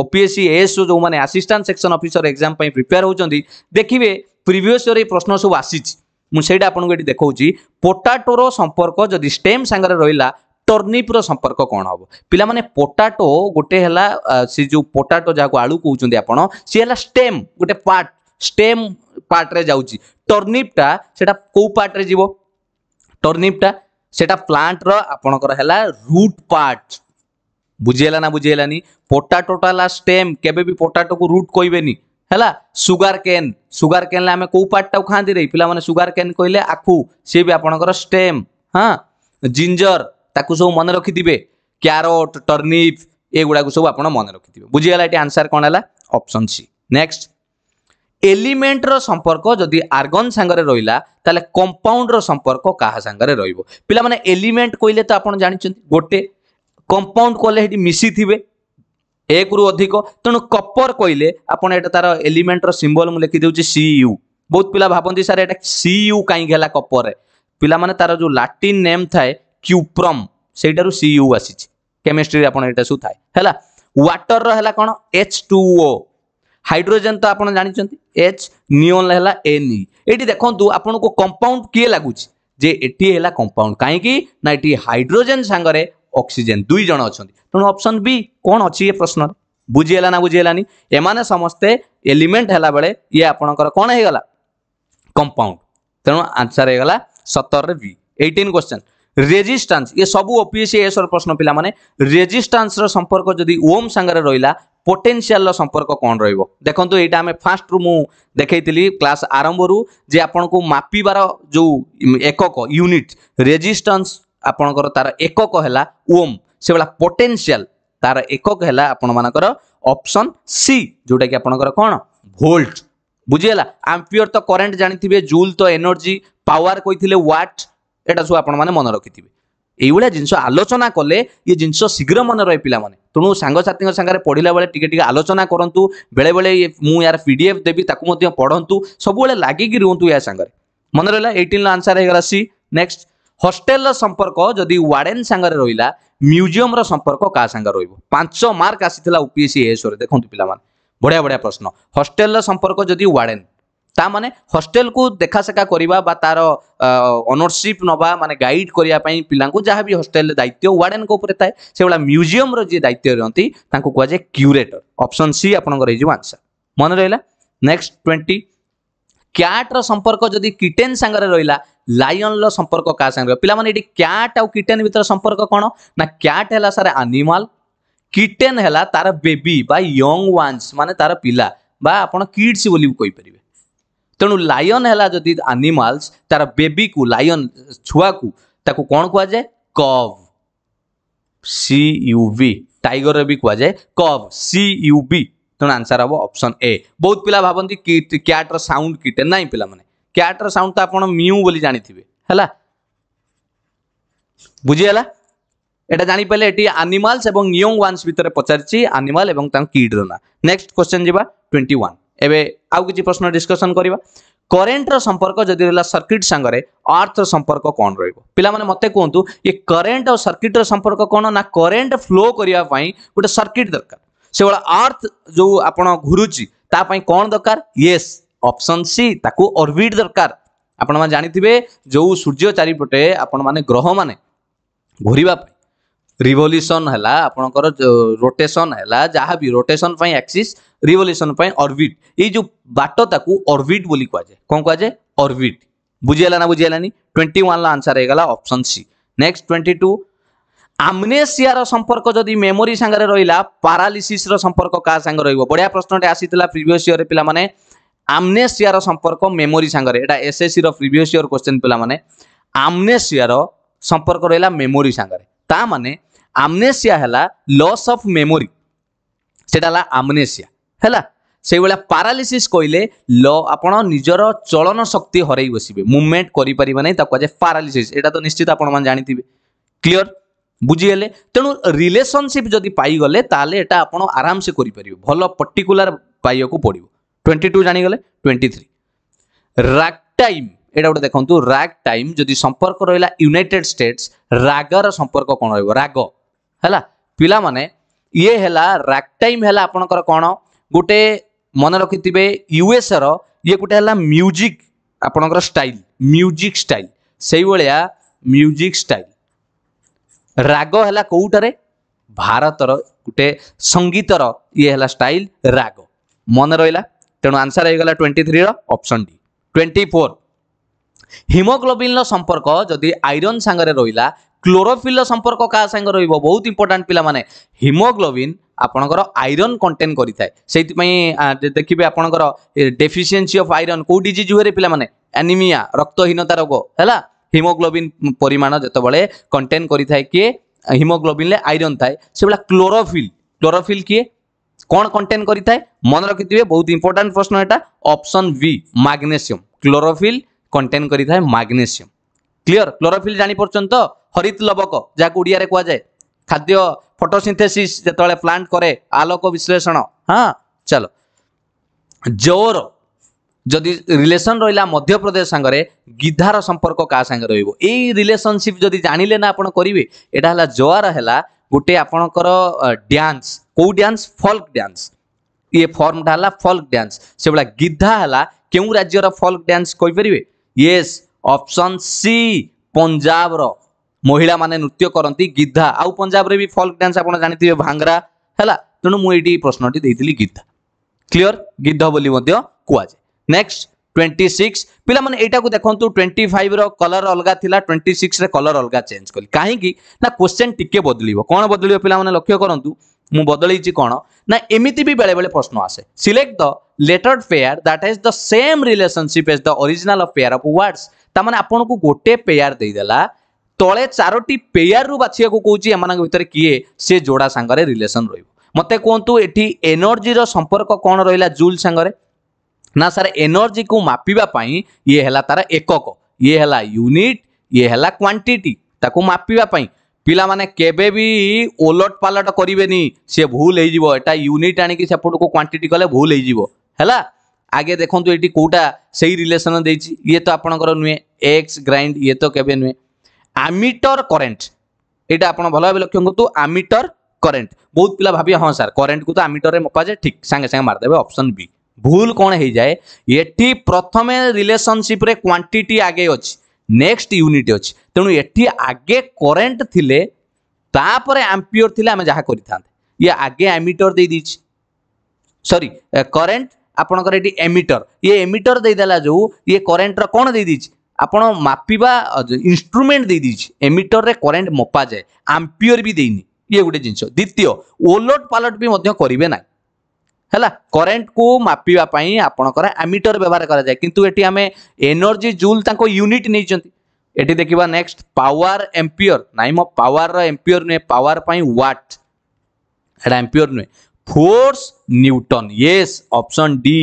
ଓପିଏସ୍ସି ଏଏସ୍ଓ ଯେଉଁମାନେ ଆସିଷ୍ଟାଣ୍ଟ ସେକ୍ସନ୍ ଅଫିସର ଏକ୍ଜାମ୍ ପାଇଁ ପ୍ରିପେୟାର ହେଉଛନ୍ତି ଦେଖିବେ ପ୍ରିଭିୟସ୍ ଇୟର୍ ଏଇ ପ୍ରଶ୍ନ ସବୁ ଆସିଛି ମୁଁ ସେଇଟା ଆପଣଙ୍କୁ ଏଠି ଦେଖାଉଛି ପୋଟାଟୋର ସମ୍ପର୍କ ଯଦି ଷ୍ଟେମ୍ ସାଙ୍ଗରେ ରହିଲା टर्निप संपर्क कौन हम पे पोटाटो गोटे है जो पोटाटो जहाँ आलू कहते आपड़ स्टेम गोटे पार्ट स्टेम पार्ट्रे जा टर्निपटा से कौ पार्ट्रे जीव टर्निपटा से प्लांटर आपणकर रुट पार्ट बुझेगा ना बुझेलानी पोटाटोटा है स्टेम के पोटाटो को रुट कहेनि है सुगार केन सुगार केन आम कौ पार्टा खाती रे पे सुगार केन कहले आखु सी भी आपणकर स्टेम हाँ जिंजर ତାକୁ ସବୁ ମନେ ରଖିଥିବେ କ୍ୟାରଟ ଟର୍ନିପ୍ ଏଗୁଡ଼ାକୁ ସବୁ ଆପଣ ମନେ ରଖିଥିବେ ବୁଝିଗଲା ଏଠି ଆନ୍ସର କ'ଣ ହେଲା ଅପସନ୍ ସି ନେକ୍ସଟ ଏଲିମେଣ୍ଟର ସମ୍ପର୍କ ଯଦି ଆର୍ଗନ୍ ସାଙ୍ଗରେ ରହିଲା ତାହେଲେ କମ୍ପାଉଣ୍ଡର ସମ୍ପର୍କ କାହା ସାଙ୍ଗରେ ରହିବ ପିଲାମାନେ ଏଲିମେଣ୍ଟ କହିଲେ ତ ଆପଣ ଜାଣିଛନ୍ତି ଗୋଟେ କମ୍ପାଉଣ୍ଡ କହିଲେ ସେଠି ମିଶିଥିବେ ଏକରୁ ଅଧିକ ତେଣୁ କପର କହିଲେ ଆପଣ ଏଇଟା ତାର ଏଲିମେଣ୍ଟର ସିମ୍ବଲ ମୁଁ ଲେଖିଦେଉଛି ସି ୟୁ ବହୁତ ପିଲା ଭାବନ୍ତି ସାର୍ ଏଇଟା ସି ୟୁ କାହିଁକି ହେଲା କପରରେ ପିଲାମାନେ ତାର ଯେଉଁ ଲାଟିନ୍ ନେମ୍ ଥାଏ କ୍ୟୁପ୍ରମ୍ ସେଇଟାରୁ ସି ୟୁ ଆସିଛି କେମିଷ୍ଟ୍ରିରେ ଆପଣ ଏଇଟା ସବୁ ଥାଏ ହେଲା ୱାଟରର ହେଲା କ'ଣ ଏଚ୍ ଟୁ ଓ ହାଇଡ୍ରୋଜେନ୍ ତ ଆପଣ ଜାଣିଛନ୍ତି ଏଚ୍ ନିଓନ୍ ହେଲା ଏନ୍ ଇ ଏଇଠି ଦେଖନ୍ତୁ ଆପଣଙ୍କୁ କମ୍ପାଉଣ୍ଡ କିଏ ଲାଗୁଛି ଯେ ଏଠି ହେଲା କମ୍ପାଉଣ୍ଡ କାହିଁକି ନା ଏଠି ହାଇଡ୍ରୋଜେନ୍ ସାଙ୍ଗରେ ଅକ୍ସିଜେନ୍ ଦୁଇ ଜଣ ଅଛନ୍ତି ତେଣୁ ଅପସନ୍ ବି କ'ଣ ଅଛି ଏ ପ୍ରଶ୍ନରେ ବୁଝିହେଲା ନା ବୁଝିହେଲାନି ଏମାନେ ସମସ୍ତେ ଏଲିମେଣ୍ଟ ହେଲା ବେଳେ ଇଏ ଆପଣଙ୍କର କ'ଣ ହେଇଗଲା କମ୍ପାଉଣ୍ଡ ତେଣୁ ଆନ୍ସର୍ ହେଇଗଲା ସତରରେ ବି ଏଇଟିନ୍ କ୍ୱେଶ୍ଚନ୍ ରେଜିଷ୍ଟାନ୍ସ ଇଏ ସବୁ ଓପିଏସ୍ସି ଏସ୍ର ପ୍ରଶ୍ନ ପିଲାମାନେ ରେଜିଷ୍ଟାନ୍ସର ସମ୍ପର୍କ ଯଦି ଓମ୍ ସାଙ୍ଗରେ ରହିଲା ପୋଟେନ୍ସିଆଲର ସମ୍ପର୍କ କ'ଣ ରହିବ ଦେଖନ୍ତୁ ଏଇଟା ଆମେ ଫାର୍ଷ୍ଟରୁ ମୁଁ ଦେଖେଇଥିଲି କ୍ଲାସ୍ ଆରମ୍ଭରୁ ଯେ ଆପଣଙ୍କୁ ମାପିବାର ଯେଉଁ ଏକକ ୟୁନିଟ୍ ରେଜିଷ୍ଟାନ୍ସ ଆପଣଙ୍କର ତାର ଏକକ ହେଲା ଓମ୍ ସେଭଳିଆ ପୋଟେନ୍ସିଆଲ ତାର ଏକକ ହେଲା ଆପଣମାନଙ୍କର ଅପସନ୍ ସି ଯେଉଁଟାକି ଆପଣଙ୍କର କ'ଣ ଭୋଲ୍ଟ ବୁଝିଗଲା ଆମ୍ପିୟର ତ କରେଣ୍ଟ ଜାଣିଥିବେ ଜୁଲ୍ ତ ଏନର୍ଜି ପାୱାର କହିଥିଲେ ୱାଟ୍ এটা ସବୁ ଆପଣମାନେ ମନେ ରଖିଥିବେ ଏଇଭଳିଆ ଜିନିଷ ଆଲୋଚନା କଲେ ଇଏ ଜିନିଷ ଶୀଘ୍ର ମନେ ରହେ ପିଲାମାନେ ତେଣୁ ସାଙ୍ଗସାଥୀଙ୍କ ସାଙ୍ଗରେ ପଢ଼ିଲା ବେଳେ ଟିକେ ଟିକେ ଆଲୋଚନା କରନ୍ତୁ ବେଳେବେଳେ ମୁଁ ୟାର ପି ଡି ଏଫ୍ ଦେବି ତାକୁ ମଧ୍ୟ ପଢ଼ନ୍ତୁ ସବୁବେଳେ ଲାଗିକି ରୁହନ୍ତୁ ଏହା ସାଙ୍ଗରେ ମନେ ରହିଲା ଏଇଟିନ୍ର ଆନ୍ସର୍ ହେଇଗଲା ସି ନେକ୍ସଟ ହଷ୍ଟେଲର ସମ୍ପର୍କ ଯଦି ୱାର୍ଡେନ୍ ସାଙ୍ଗରେ ରହିଲା ମ୍ୟୁଜିୟମର ସମ୍ପର୍କ କାହା ସାଙ୍ଗରେ ରହିବ ପାଞ୍ଚ ମାର୍କ ଆସିଥିଲା ୟୁପିଏସ୍ସି ଏସ୍ଓରେ ଦେଖନ୍ତୁ ପିଲାମାନେ ବଢ଼ିଆ ବଢ଼ିଆ ପ୍ରଶ୍ନ ହଷ୍ଟେଲର ସମ୍ପର୍କ ଯଦି ୱାର୍ଡେନ୍ ତାମାନେ ହଷ୍ଟେଲକୁ ଦେଖାଶେଖା କରିବା ବା ତାର ଅନରସିପ୍ ନେବା ମାନେ ଗାଇଡ଼ କରିବା ପାଇଁ ପିଲାଙ୍କୁ ଯାହା ବି ହଷ୍ଟେଲରେ ଦାୟିତ୍ୱ ୱାର୍ଡେନଙ୍କ ଉପରେ ଥାଏ ସେଭଳିଆ ମ୍ୟୁଜିୟମର ଯିଏ ଦାୟିତ୍ୱ ରହନ୍ତି ତାଙ୍କୁ କୁହାଯାଏ କ୍ୟୁରେଟର ଅପସନ୍ ସି ଆପଣଙ୍କର ହେଇଯିବ ଆନ୍ସର ମନେ ରହିଲା ନେକ୍ସଟ ଟ୍ୱେଣ୍ଟି କ୍ୟାଟ୍ର ସମ୍ପର୍କ ଯଦି କିଟେନ୍ ସାଙ୍ଗରେ ରହିଲା ଲାୟନର ସମ୍ପର୍କ କାହା ସାଙ୍ଗରେ ପିଲାମାନେ ଏଠି କ୍ୟାଟ୍ ଆଉ କିଟେନ୍ ଭିତରେ ସମ୍ପର୍କ କ'ଣ ନା କ୍ୟାଟ୍ ହେଲା ସାର୍ ଆନିମାଲ କିଟେନ୍ ହେଲା ତାର ବେବି ବା ୟଙ୍ଗ ୱାନ୍ସ ମାନେ ତାର ପିଲା ବା ଆପଣ କିଡ୍ସ ବୋଲି କହିପାରିବେ ତେଣୁ ଲାୟନ୍ ହେଲା ଯଦି ଆନିମାଲ୍ସ ତାର ବେବିକୁ ଲାୟନ୍ ଛୁଆକୁ ତାକୁ କ'ଣ କୁହାଯାଏ କଭ୍ ସି ୟୁ ବି ଟାଇଗରରେ ବି କୁହାଯାଏ କଭ୍ ସି ୟୁ ବି ତେଣୁ ଆନ୍ସର ହେବ ଅପସନ୍ ଏ ବହୁତ ପିଲା ଭାବନ୍ତି କ୍ୟାଟ୍ର ସାଉଣ୍ଡ କିଟେ ନାହିଁ ପିଲାମାନେ କ୍ୟାଟ୍ର ସାଉଣ୍ଡ ତ ଆପଣ ମିଉ ବୋଲି ଜାଣିଥିବେ ହେଲା ବୁଝିଗଲା এটা জাঁপারে এটি আনিমালস এবং ইয়ং ওয়ান্স ভিতরে পচারিছি আনিমাল এবং তাঙ্ক কিড্র না নেক্সট কোশ্চেন যা টোয়েন্টি ওয়ান ଏବେ ଆଉ କିଛି ପ୍ରଶ୍ନ ଡିସ୍କସନ୍ କରିବା କରେଣ୍ଟର ସମ୍ପର୍କ ଯଦି ରହିଲା ସର୍କିଟ୍ ସାଙ୍ଗରେ ଆର୍ଥର ସମ୍ପର୍କ କ'ଣ ରହିବ ପିଲାମାନେ ମୋତେ କୁହନ୍ତୁ ଏ କରେଣ୍ଟ ଆଉ ସର୍କିଟ୍ର ସମ୍ପର୍କ କ'ଣ ନା କରେଣ୍ଟ ଫ୍ଲୋ କରିବା ପାଇଁ ଗୋଟେ ସର୍କିଟ୍ ଦରକାର ସେଭଳିଆ ଆର୍ଥ ଯେଉଁ ଆପଣ ଘୁରୁଛି ତା ପାଇଁ କ'ଣ ଦରକାର ୟେସ୍ ଅପସନ୍ ସି ତାକୁ ଅର୍ବିଟ୍ ଦରକାର ଆପଣମାନେ ଜାଣିଥିବେ ଯେଉଁ ସୂର୍ଯ୍ୟ ଚାରିପଟେ ଆପଣମାନେ ଗ୍ରହମାନେ ଘୁରିବା ପାଇଁ रिवोल्यूशन है आपणकर रोटेसन है जहाँ भी रोटेसन एक्सीस् रिवोल्यूशन अर्बिट ये बाटता को अर्बिट बोली कहुए कौन कहुए अर्बिट बुझीगला ना बुझीगलानी ट्वेंटी वन रनसर होगा option C next twenty two आमनेसियार संपर्क जदि मेमोरी सांगे रहा पारालीसीस संपर्क क्या सांगे बढ़िया प्रश्न आसी प्रिभस इयर पे आमनेसियार संपर्क मेमोरी सांगे यहाँ एसएससी रिभस इयर क्वेश्चन पे आमनेसियार संपर्क रहा मेमोरी सांगे ता माने ଆମନେସିଆ ହେଲା ଲସ୍ ଅଫ୍ ମେମୋରି ସେଇଟା ହେଲା ଆମନେସିଆ ହେଲା ସେଇଭଳିଆ ପାରାଲିସିସ୍ କହିଲେ ଲ ଆପଣ ନିଜର ଚଳନ ଶକ୍ତି ହରାଇ ବସିବେ ମୁଭମେଣ୍ଟ କରିପାରିବେ ନାହିଁ ତାକୁ କୁହାଯାଏ ପାରାଲିସିସ୍ ଏଇଟା ତ ନିଶ୍ଚିତ ଆପଣମାନେ ଜାଣିଥିବେ କ୍ଲିଅର ବୁଝିଗଲେ ତେଣୁ ରିଲେସନସିପ୍ ଯଦି ପାଇଗଲେ ତାହେଲେ ଏଇଟା ଆପଣ ଆରାମସେ କରିପାରିବେ ଭଲ ପର୍ଟିକୁଲାର ପାଇବାକୁ ପଡ଼ିବ ଟ୍ୱେଣ୍ଟି ଟୁ ଜାଣିଗଲେ ଟ୍ୱେଣ୍ଟି ଥ୍ରୀ ରାକ୍ ଟାଇମ୍ এটা গোটে দেখুন রাগ টাইম যদি সম্পর্ক রহলা ইউনাইটেড স্টেটস রাগর সম্পর্ক কোণ রহব রাগ ହେଲା ପିଲାମାନେ ଇଏ ହେଲା ରାକ୍ ଟାଇମ୍ ହେଲା ଆପଣଙ୍କର କ'ଣ ଗୋଟେ ମନେ ରଖିଥିବେ ୟୁଏସ୍ର ଇଏ ଗୋଟେ ହେଲା ମ୍ୟୁଜିକ୍ ଆପଣଙ୍କର ଷ୍ଟାଇଲ୍ ମ୍ୟୁଜିକ୍ ଷ୍ଟାଇଲ୍ ସେଇଭଳିଆ ମ୍ୟୁଜିକ୍ ଷ୍ଟାଇଲ୍ ରାଗ ହେଲା କେଉଁଠାରେ ଭାରତର ଗୋଟେ ସଙ୍ଗୀତର ଇଏ ହେଲା ଷ୍ଟାଇଲ୍ ରାଗ ମନେ ରହିଲା ତେଣୁ ଆନ୍ସର ହେଇଗଲା ଟ୍ୱେଣ୍ଟି ଥ୍ରୀର ଅପସନ୍ ଡି ଟ୍ୱେଣ୍ଟି ଫୋର୍ ହିମୋଗ୍ଲୋବିନ୍ର ସମ୍ପର୍କ ଯଦି ଆଇରନ୍ ସାଙ୍ଗରେ ରହିଲା ক্লোরোফিলর সম্পর্ক কাহা সাঙ্গে রহব বহুত ইম্পর্টাট পিলামানে হিমোগ্লোবিন ଆପଣଙ୍କର ଆଇରନ୍ କଣ୍ଟେଣ୍ଟ କରିଥାଏ ସେଇଥିପାଇଁ ଦେଖିବେ ଆପଣଙ୍କର ଡେଫିସିଏନ୍ସି ଅଫ୍ ଆଇରନ୍ କେଉଁ ଡିଜିଜ୍ ହୁଏ ପିଲାମାନେ ଆନିମିଆ ରକ୍ତହୀନତା ରୋଗ ହେଲା ହିମୋଗ୍ଲୋବିନ୍ ପରିମାଣ ଯେତେବେଳେ କଣ୍ଟେଣ୍ଟ କରିଥାଏ କିଏ ହିମୋଗ୍ଲୋବିନ୍ରେ ଆଇରନ୍ ଥାଏ ସେଭଳିଆ କ୍ଲୋରୋଫିଲ୍ କ୍ଲୋରୋଫିଲ୍ କିଏ କ'ଣ କଣ୍ଟେଣ୍ଟ କରିଥାଏ ମନେ ରଖିଥିବେ ବହୁତ ଇମ୍ପୋର୍ଟାଣ୍ଟ ପ୍ରଶ୍ନ ଏଇଟା option B magnesium chlorophyll content କରିଥାଏ ମାଗ୍ନେସିୟମ୍ ক্লিয়ার ক্লোরোফিল জানি পর্যন্ত হরিত লবক যা ওড়িয়ার কুযায় খাদ্য ফটোসিন্থেসিস যেতবে প্লান্ট করে আলোক বিশ্লেষণ হ্যাঁ চলো জোর যদি রিলেসন রহিলা মধ্যপ্রদেশ সাংরে গিধার সম্পর্ক কাহ সাংরে রহব এই রিলেসনশিপ যদি জাঁলে না আপনার করবে এটা হল জোয়ার হল গোটে আপনার ড্যান্স কেউ ড্যান্স ফল্ক ড্যান্স ইয়ে ফর্মটা হল ফল্ক ড্যান্স সেভাবে গিধা হল কেউ রাজ্যর ফল্ক ড্যান্স কইপারে ইয়েস ଅପସନ୍ ସି ପଞ୍ଜାବର ମହିଳାମାନେ ନୃତ୍ୟ କରନ୍ତି ଗୀଧା ଆଉ ପଞ୍ଜାବରେ ବି ଫଲ୍କ ଡ୍ୟାନ୍ସ ଆପଣ ଜାଣିଥିବେ ଭାଙ୍ଗରା ହେଲା ତେଣୁ ମୁଁ ଏଇଠି ପ୍ରଶ୍ନଟି ଦେଇଥିଲି ଗୀତା କ୍ଲିଅର ଗୀଧ ବୋଲି ମଧ୍ୟ କୁହାଯାଏ ନେକ୍ସଟ ଟ୍ୱେଣ୍ଟି ସିକ୍ସ ପିଲାମାନେ ଏଇଟାକୁ ଦେଖନ୍ତୁ ଟ୍ୱେଣ୍ଟି ଫାଇଭର କଲର ଅଲଗା ଥିଲା ଟ୍ୱେଣ୍ଟି ସିକ୍ସରେ କଲର ଅଲଗା ଚେଞ୍ଜ କଲି କାହିଁକି ନା କ୍ୱେଶ୍ଚେନ୍ ଟିକେ ବଦଳିବ କ'ଣ ବଦଳିବ ପିଲାମାନେ ଲକ୍ଷ୍ୟ କରନ୍ତୁ ମୁଁ ବଦଳେଇଛି କ'ଣ ନା ଏମିତି ବି ବେଳେବେଳେ ପ୍ରଶ୍ନ ଆସେ select the lettered pair that has the same relationship as the original pair of ଅଫ୍ ୱାର୍ଡସ୍ मैंने आपन को गोटे पेयर देदेला तले चारोटी पेयर रु बाछा को कौच भितर किए से जोड़ा सांगे रिलेसन रत कहतु ये एनर्जी संपर्क कौन रहा जूल सांगे ना सर एनर्जी को मापापी ये है तार एकक ये है यूनिट ये है क्वांटीटी ताको मापापी पिला माने केबे भी ओलट पालट करेनि सी भूल होटा यूनिट आपट को क्वांटीटी कले भूल होला आगे देखु ये कौटा से ही रिलेसन दे तो आपंकर नुहे एक्स ग्राइंड ये तो केवे नुहे आमिटर करेन्ट यहाँ आप भल भाव लक्ष्य करूँ आमिटर करेन्ट बहुत पिला भाव हाँ सार करेन्ट को तो आमिटर में मपाए ठीक सांगे सांगे मारदेवे ऑप्शन बी भूल कौन हो जाए ये प्रथम रिलेसनशिप रे आगे अच्छी नेक्स्ट यूनिट अच्छी तेणु ये आगे करेन्ट थी तापर आम्पियर थी आम जहाँ करें ये आगे आमिटर दे सरी करेन्ट ଆପଣଙ୍କର ଏଠି ଏମିଟର ଇଏ ଏମିଟର ଦେଇଦେଲା ଯେଉଁ ଇଏ କରେଣ୍ଟର କ'ଣ ଦେଇଦେଇଛି ଆପଣ ମାପିବା ଇନଷ୍ଟ୍ରୁମେଣ୍ଟ ଦେଇଦେଇଛି ଏମିଟରରେ କରେଣ୍ଟ ମପାଯାଏ ଆମ୍ପିୟର ବି ଦେଇନି ଇଏ ଗୋଟେ ଜିନିଷ ଦ୍ୱିତୀୟ ଓଲଟ ପାଲଟ ବି ମଧ୍ୟ କରିବେ ନାହିଁ ହେଲା କରେଣ୍ଟକୁ ମାପିବା ପାଇଁ ଆପଣଙ୍କର ଆମିଟର ବ୍ୟବହାର କରାଯାଏ କିନ୍ତୁ ଏଠି ଆମେ ଏନର୍ଜି ଜୁଲ୍ ତାଙ୍କ ୟୁନିଟ୍ ନେଇଛନ୍ତି ଏଠି ଦେଖିବା ନେକ୍ସଟ ପାୱାର ଏମ୍ପିୟର ନାହିଁ ମୋ ପାୱାରର ଏମ୍ପିୟର ନୁହେଁ ପାୱାର ପାଇଁ ୱାଟ୍ ଏଇଟା ଏମ୍ପିୟର ନୁହେଁ force newton yes option D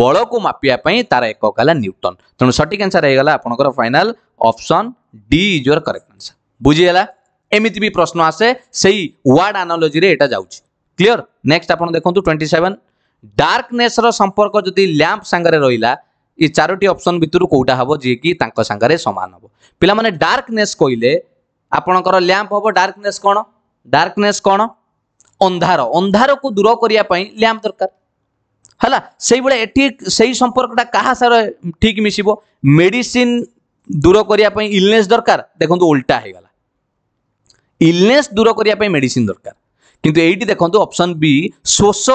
को मापिया तार एकक है न्यूटन तेणु सठिक आंसर है आपंकर final option D is your correct answer बुझीगला एमती भी प्रश्न आसे से वार्ड आनालोजी यहाँ जाऊँच क्लीयर नेक्स्ट आप देखो ट्वेंटी सेवेन डार्कनेस संपर्क जदि लैंप सांगे रहा ये चारोटी ऑप्शन भितर कौटा हम जी सामान हम पे डार्कनेस कहले आपणकर लैंप हम डार्कनेस कौन डार्कनेस कौन अंधार अंधार को दूर करने लैंप दरकार है से संपर्क क्या सारे ठीक मिसब मेडिसीन दूर करने इलनेस दरकार देखो उल्टा हो गला इलनेस दूर करने मेडिसीन दरकार कितु ये देखो अपसन बी शोष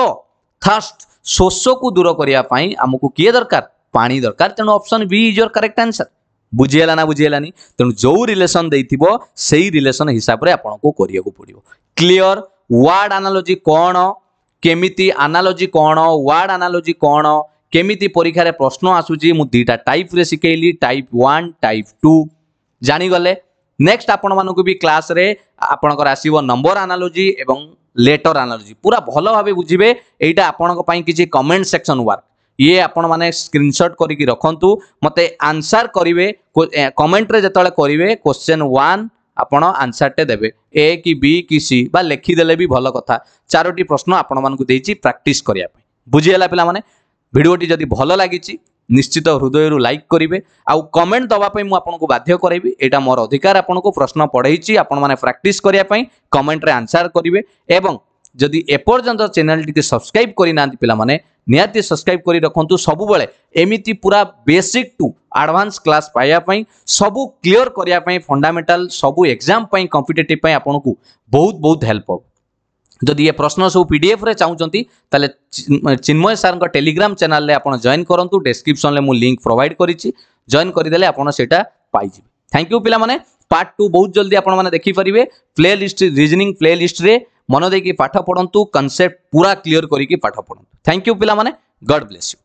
थर्स्ट शोष को दूर करने आमको किए दरकार पा दरकार तेणु option B is your correct answer बुझेलाना बुझेलानी तेणु जो रिलेसन दे थो रिलेसन हिसाब से आपको करने को पड़ो क्लीयर ୱାର୍ଡ ଆନାଲୋଜି କ'ଣ କେମିତି ଆନାଲୋଜି କ'ଣ ୱାର୍ଡ ଆନାଲୋଜି କ'ଣ କେମିତି ପରୀକ୍ଷାରେ ପ୍ରଶ୍ନ ଆସୁଛି ମୁଁ ଦୁଇଟା ଟାଇପ୍ରେ ଶିଖେଇଲି ଟାଇପ୍ ୱାନ୍ ଟାଇପ୍ ଟୁ ଜାଣିଗଲେ ନେକ୍ସଟ ଆପଣମାନଙ୍କୁ ବି କ୍ଲାସ୍ରେ ଆପଣଙ୍କର ଆସିବ ନମ୍ବର ଆନାଲୋଜି ଏବଂ ଲେଟର ଆନାଲୋଜି ପୁରା ଭଲ ଭାବେ ବୁଝିବେ ଏଇଟା ଆପଣଙ୍କ ପାଇଁ କିଛି କମେଣ୍ଟ ସେକ୍ସନ ୱାର୍କ ଇଏ ଆପଣମାନେ ସ୍କ୍ରିନଶଟ୍ କରିକି ରଖନ୍ତୁ ମୋତେ ଆନ୍ସର୍ କରିବେ କମେଣ୍ଟରେ ଯେତେବେଳେ କରିବେ କୋଶ୍ଚେନ୍ ୱାନ୍ ଆପଣ ଆନ୍ସରଟେ ଦେବେ ଏ କି ବି କି ସି ବା ଲେଖିଦେଲେ ବି ଭଲ କଥା ଚାରୋଟି ପ୍ରଶ୍ନ ଆପଣମାନଙ୍କୁ ଦେଇଛି ପ୍ରାକ୍ଟିସ୍ କରିବା ପାଇଁ ବୁଝିହେଲା ପିଲାମାନେ ଭିଡ଼ିଓଟି ଯଦି ଭଲ ଲାଗିଛି ନିଶ୍ଚିତ ହୃଦୟରୁ ଲାଇକ୍ କରିବେ ଆଉ କମେଣ୍ଟ ଦେବା ପାଇଁ ମୁଁ ଆପଣଙ୍କୁ ବାଧ୍ୟ କରାଇବି ଏଇଟା ମୋର ଅଧିକାର ଆପଣଙ୍କୁ ପ୍ରଶ୍ନ ପଢ଼େଇଛି ଆପଣମାନେ ପ୍ରାକ୍ଟିସ୍ କରିବା ପାଇଁ କମେଣ୍ଟରେ ଆନ୍ସର କରିବେ ଏବଂ ଯଦି ଏପର୍ଯ୍ୟନ୍ତ ଚ୍ୟାନେଲଟିକୁ ସବସ୍କ୍ରାଇବ୍ କରିନାହାନ୍ତି ପିଲାମାନେ ନିହାତି ସବସ୍କ୍ରାଇବ୍ କରି ରଖନ୍ତୁ ସବୁବେଳେ ଏମିତି ପୁରା ବେସିକ୍ ଟୁ ଆଡ଼ଭାନ୍ସ କ୍ଲାସ୍ ପାଇବା ପାଇଁ ସବୁ କ୍ଲିଅର କରିବା ପାଇଁ ଫଣ୍ଡାମେଣ୍ଟାଲ ସବୁ ଏକ୍ଜାମ୍ ପାଇଁ କମ୍ପିଟେଟିଭ୍ ପାଇଁ ଆପଣଙ୍କୁ ବହୁତ ବହୁତ ହେଲ୍ପ ହେବ ଯଦି ଏ ପ୍ରଶ୍ନ ସବୁ ପିଡ଼ିଏଫ୍ରେ ଚାହୁଁଛନ୍ତି ତାହେଲେ ଚିନ୍ମୟ ସାର୍ଙ୍କ ଟେଲିଗ୍ରାମ ଚ୍ୟାନେଲରେ ଆପଣ ଜଏନ୍ କରନ୍ତୁ ଡେସ୍କ୍ରିପ୍ସନ୍ରେ ମୁଁ ଲିଙ୍କ୍ ପ୍ରୋଭାଇଡ଼ କରିଛି ଜଏନ୍ କରିଦେଲେ ଆପଣ ସେଇଟା ପାଇଯିବେ ଥ୍ୟାଙ୍କ ୟୁ ପିଲାମାନେ ପାର୍ଟ ଟୁ ବହୁତ ଜଲ୍ଦି ଆପଣମାନେ ଦେଖିପାରିବେ ପ୍ଲେ ଲିଷ୍ଟ ରିଜନିଂ ପ୍ଲେ ଲିଷ୍ଟରେ ମନ ଦେଇକି ପାଠ ପଢ଼ନ୍ତୁ କନସେପ୍ଟ ପୁରା କ୍ଲିଅର କରିକି ପାଠ ପଢ଼ନ୍ତୁ ଥ୍ୟାଙ୍କ ୟୁ ପିଲାମାନେ ଗଡ୍ ବ୍ଲେସ୍ ୟୁ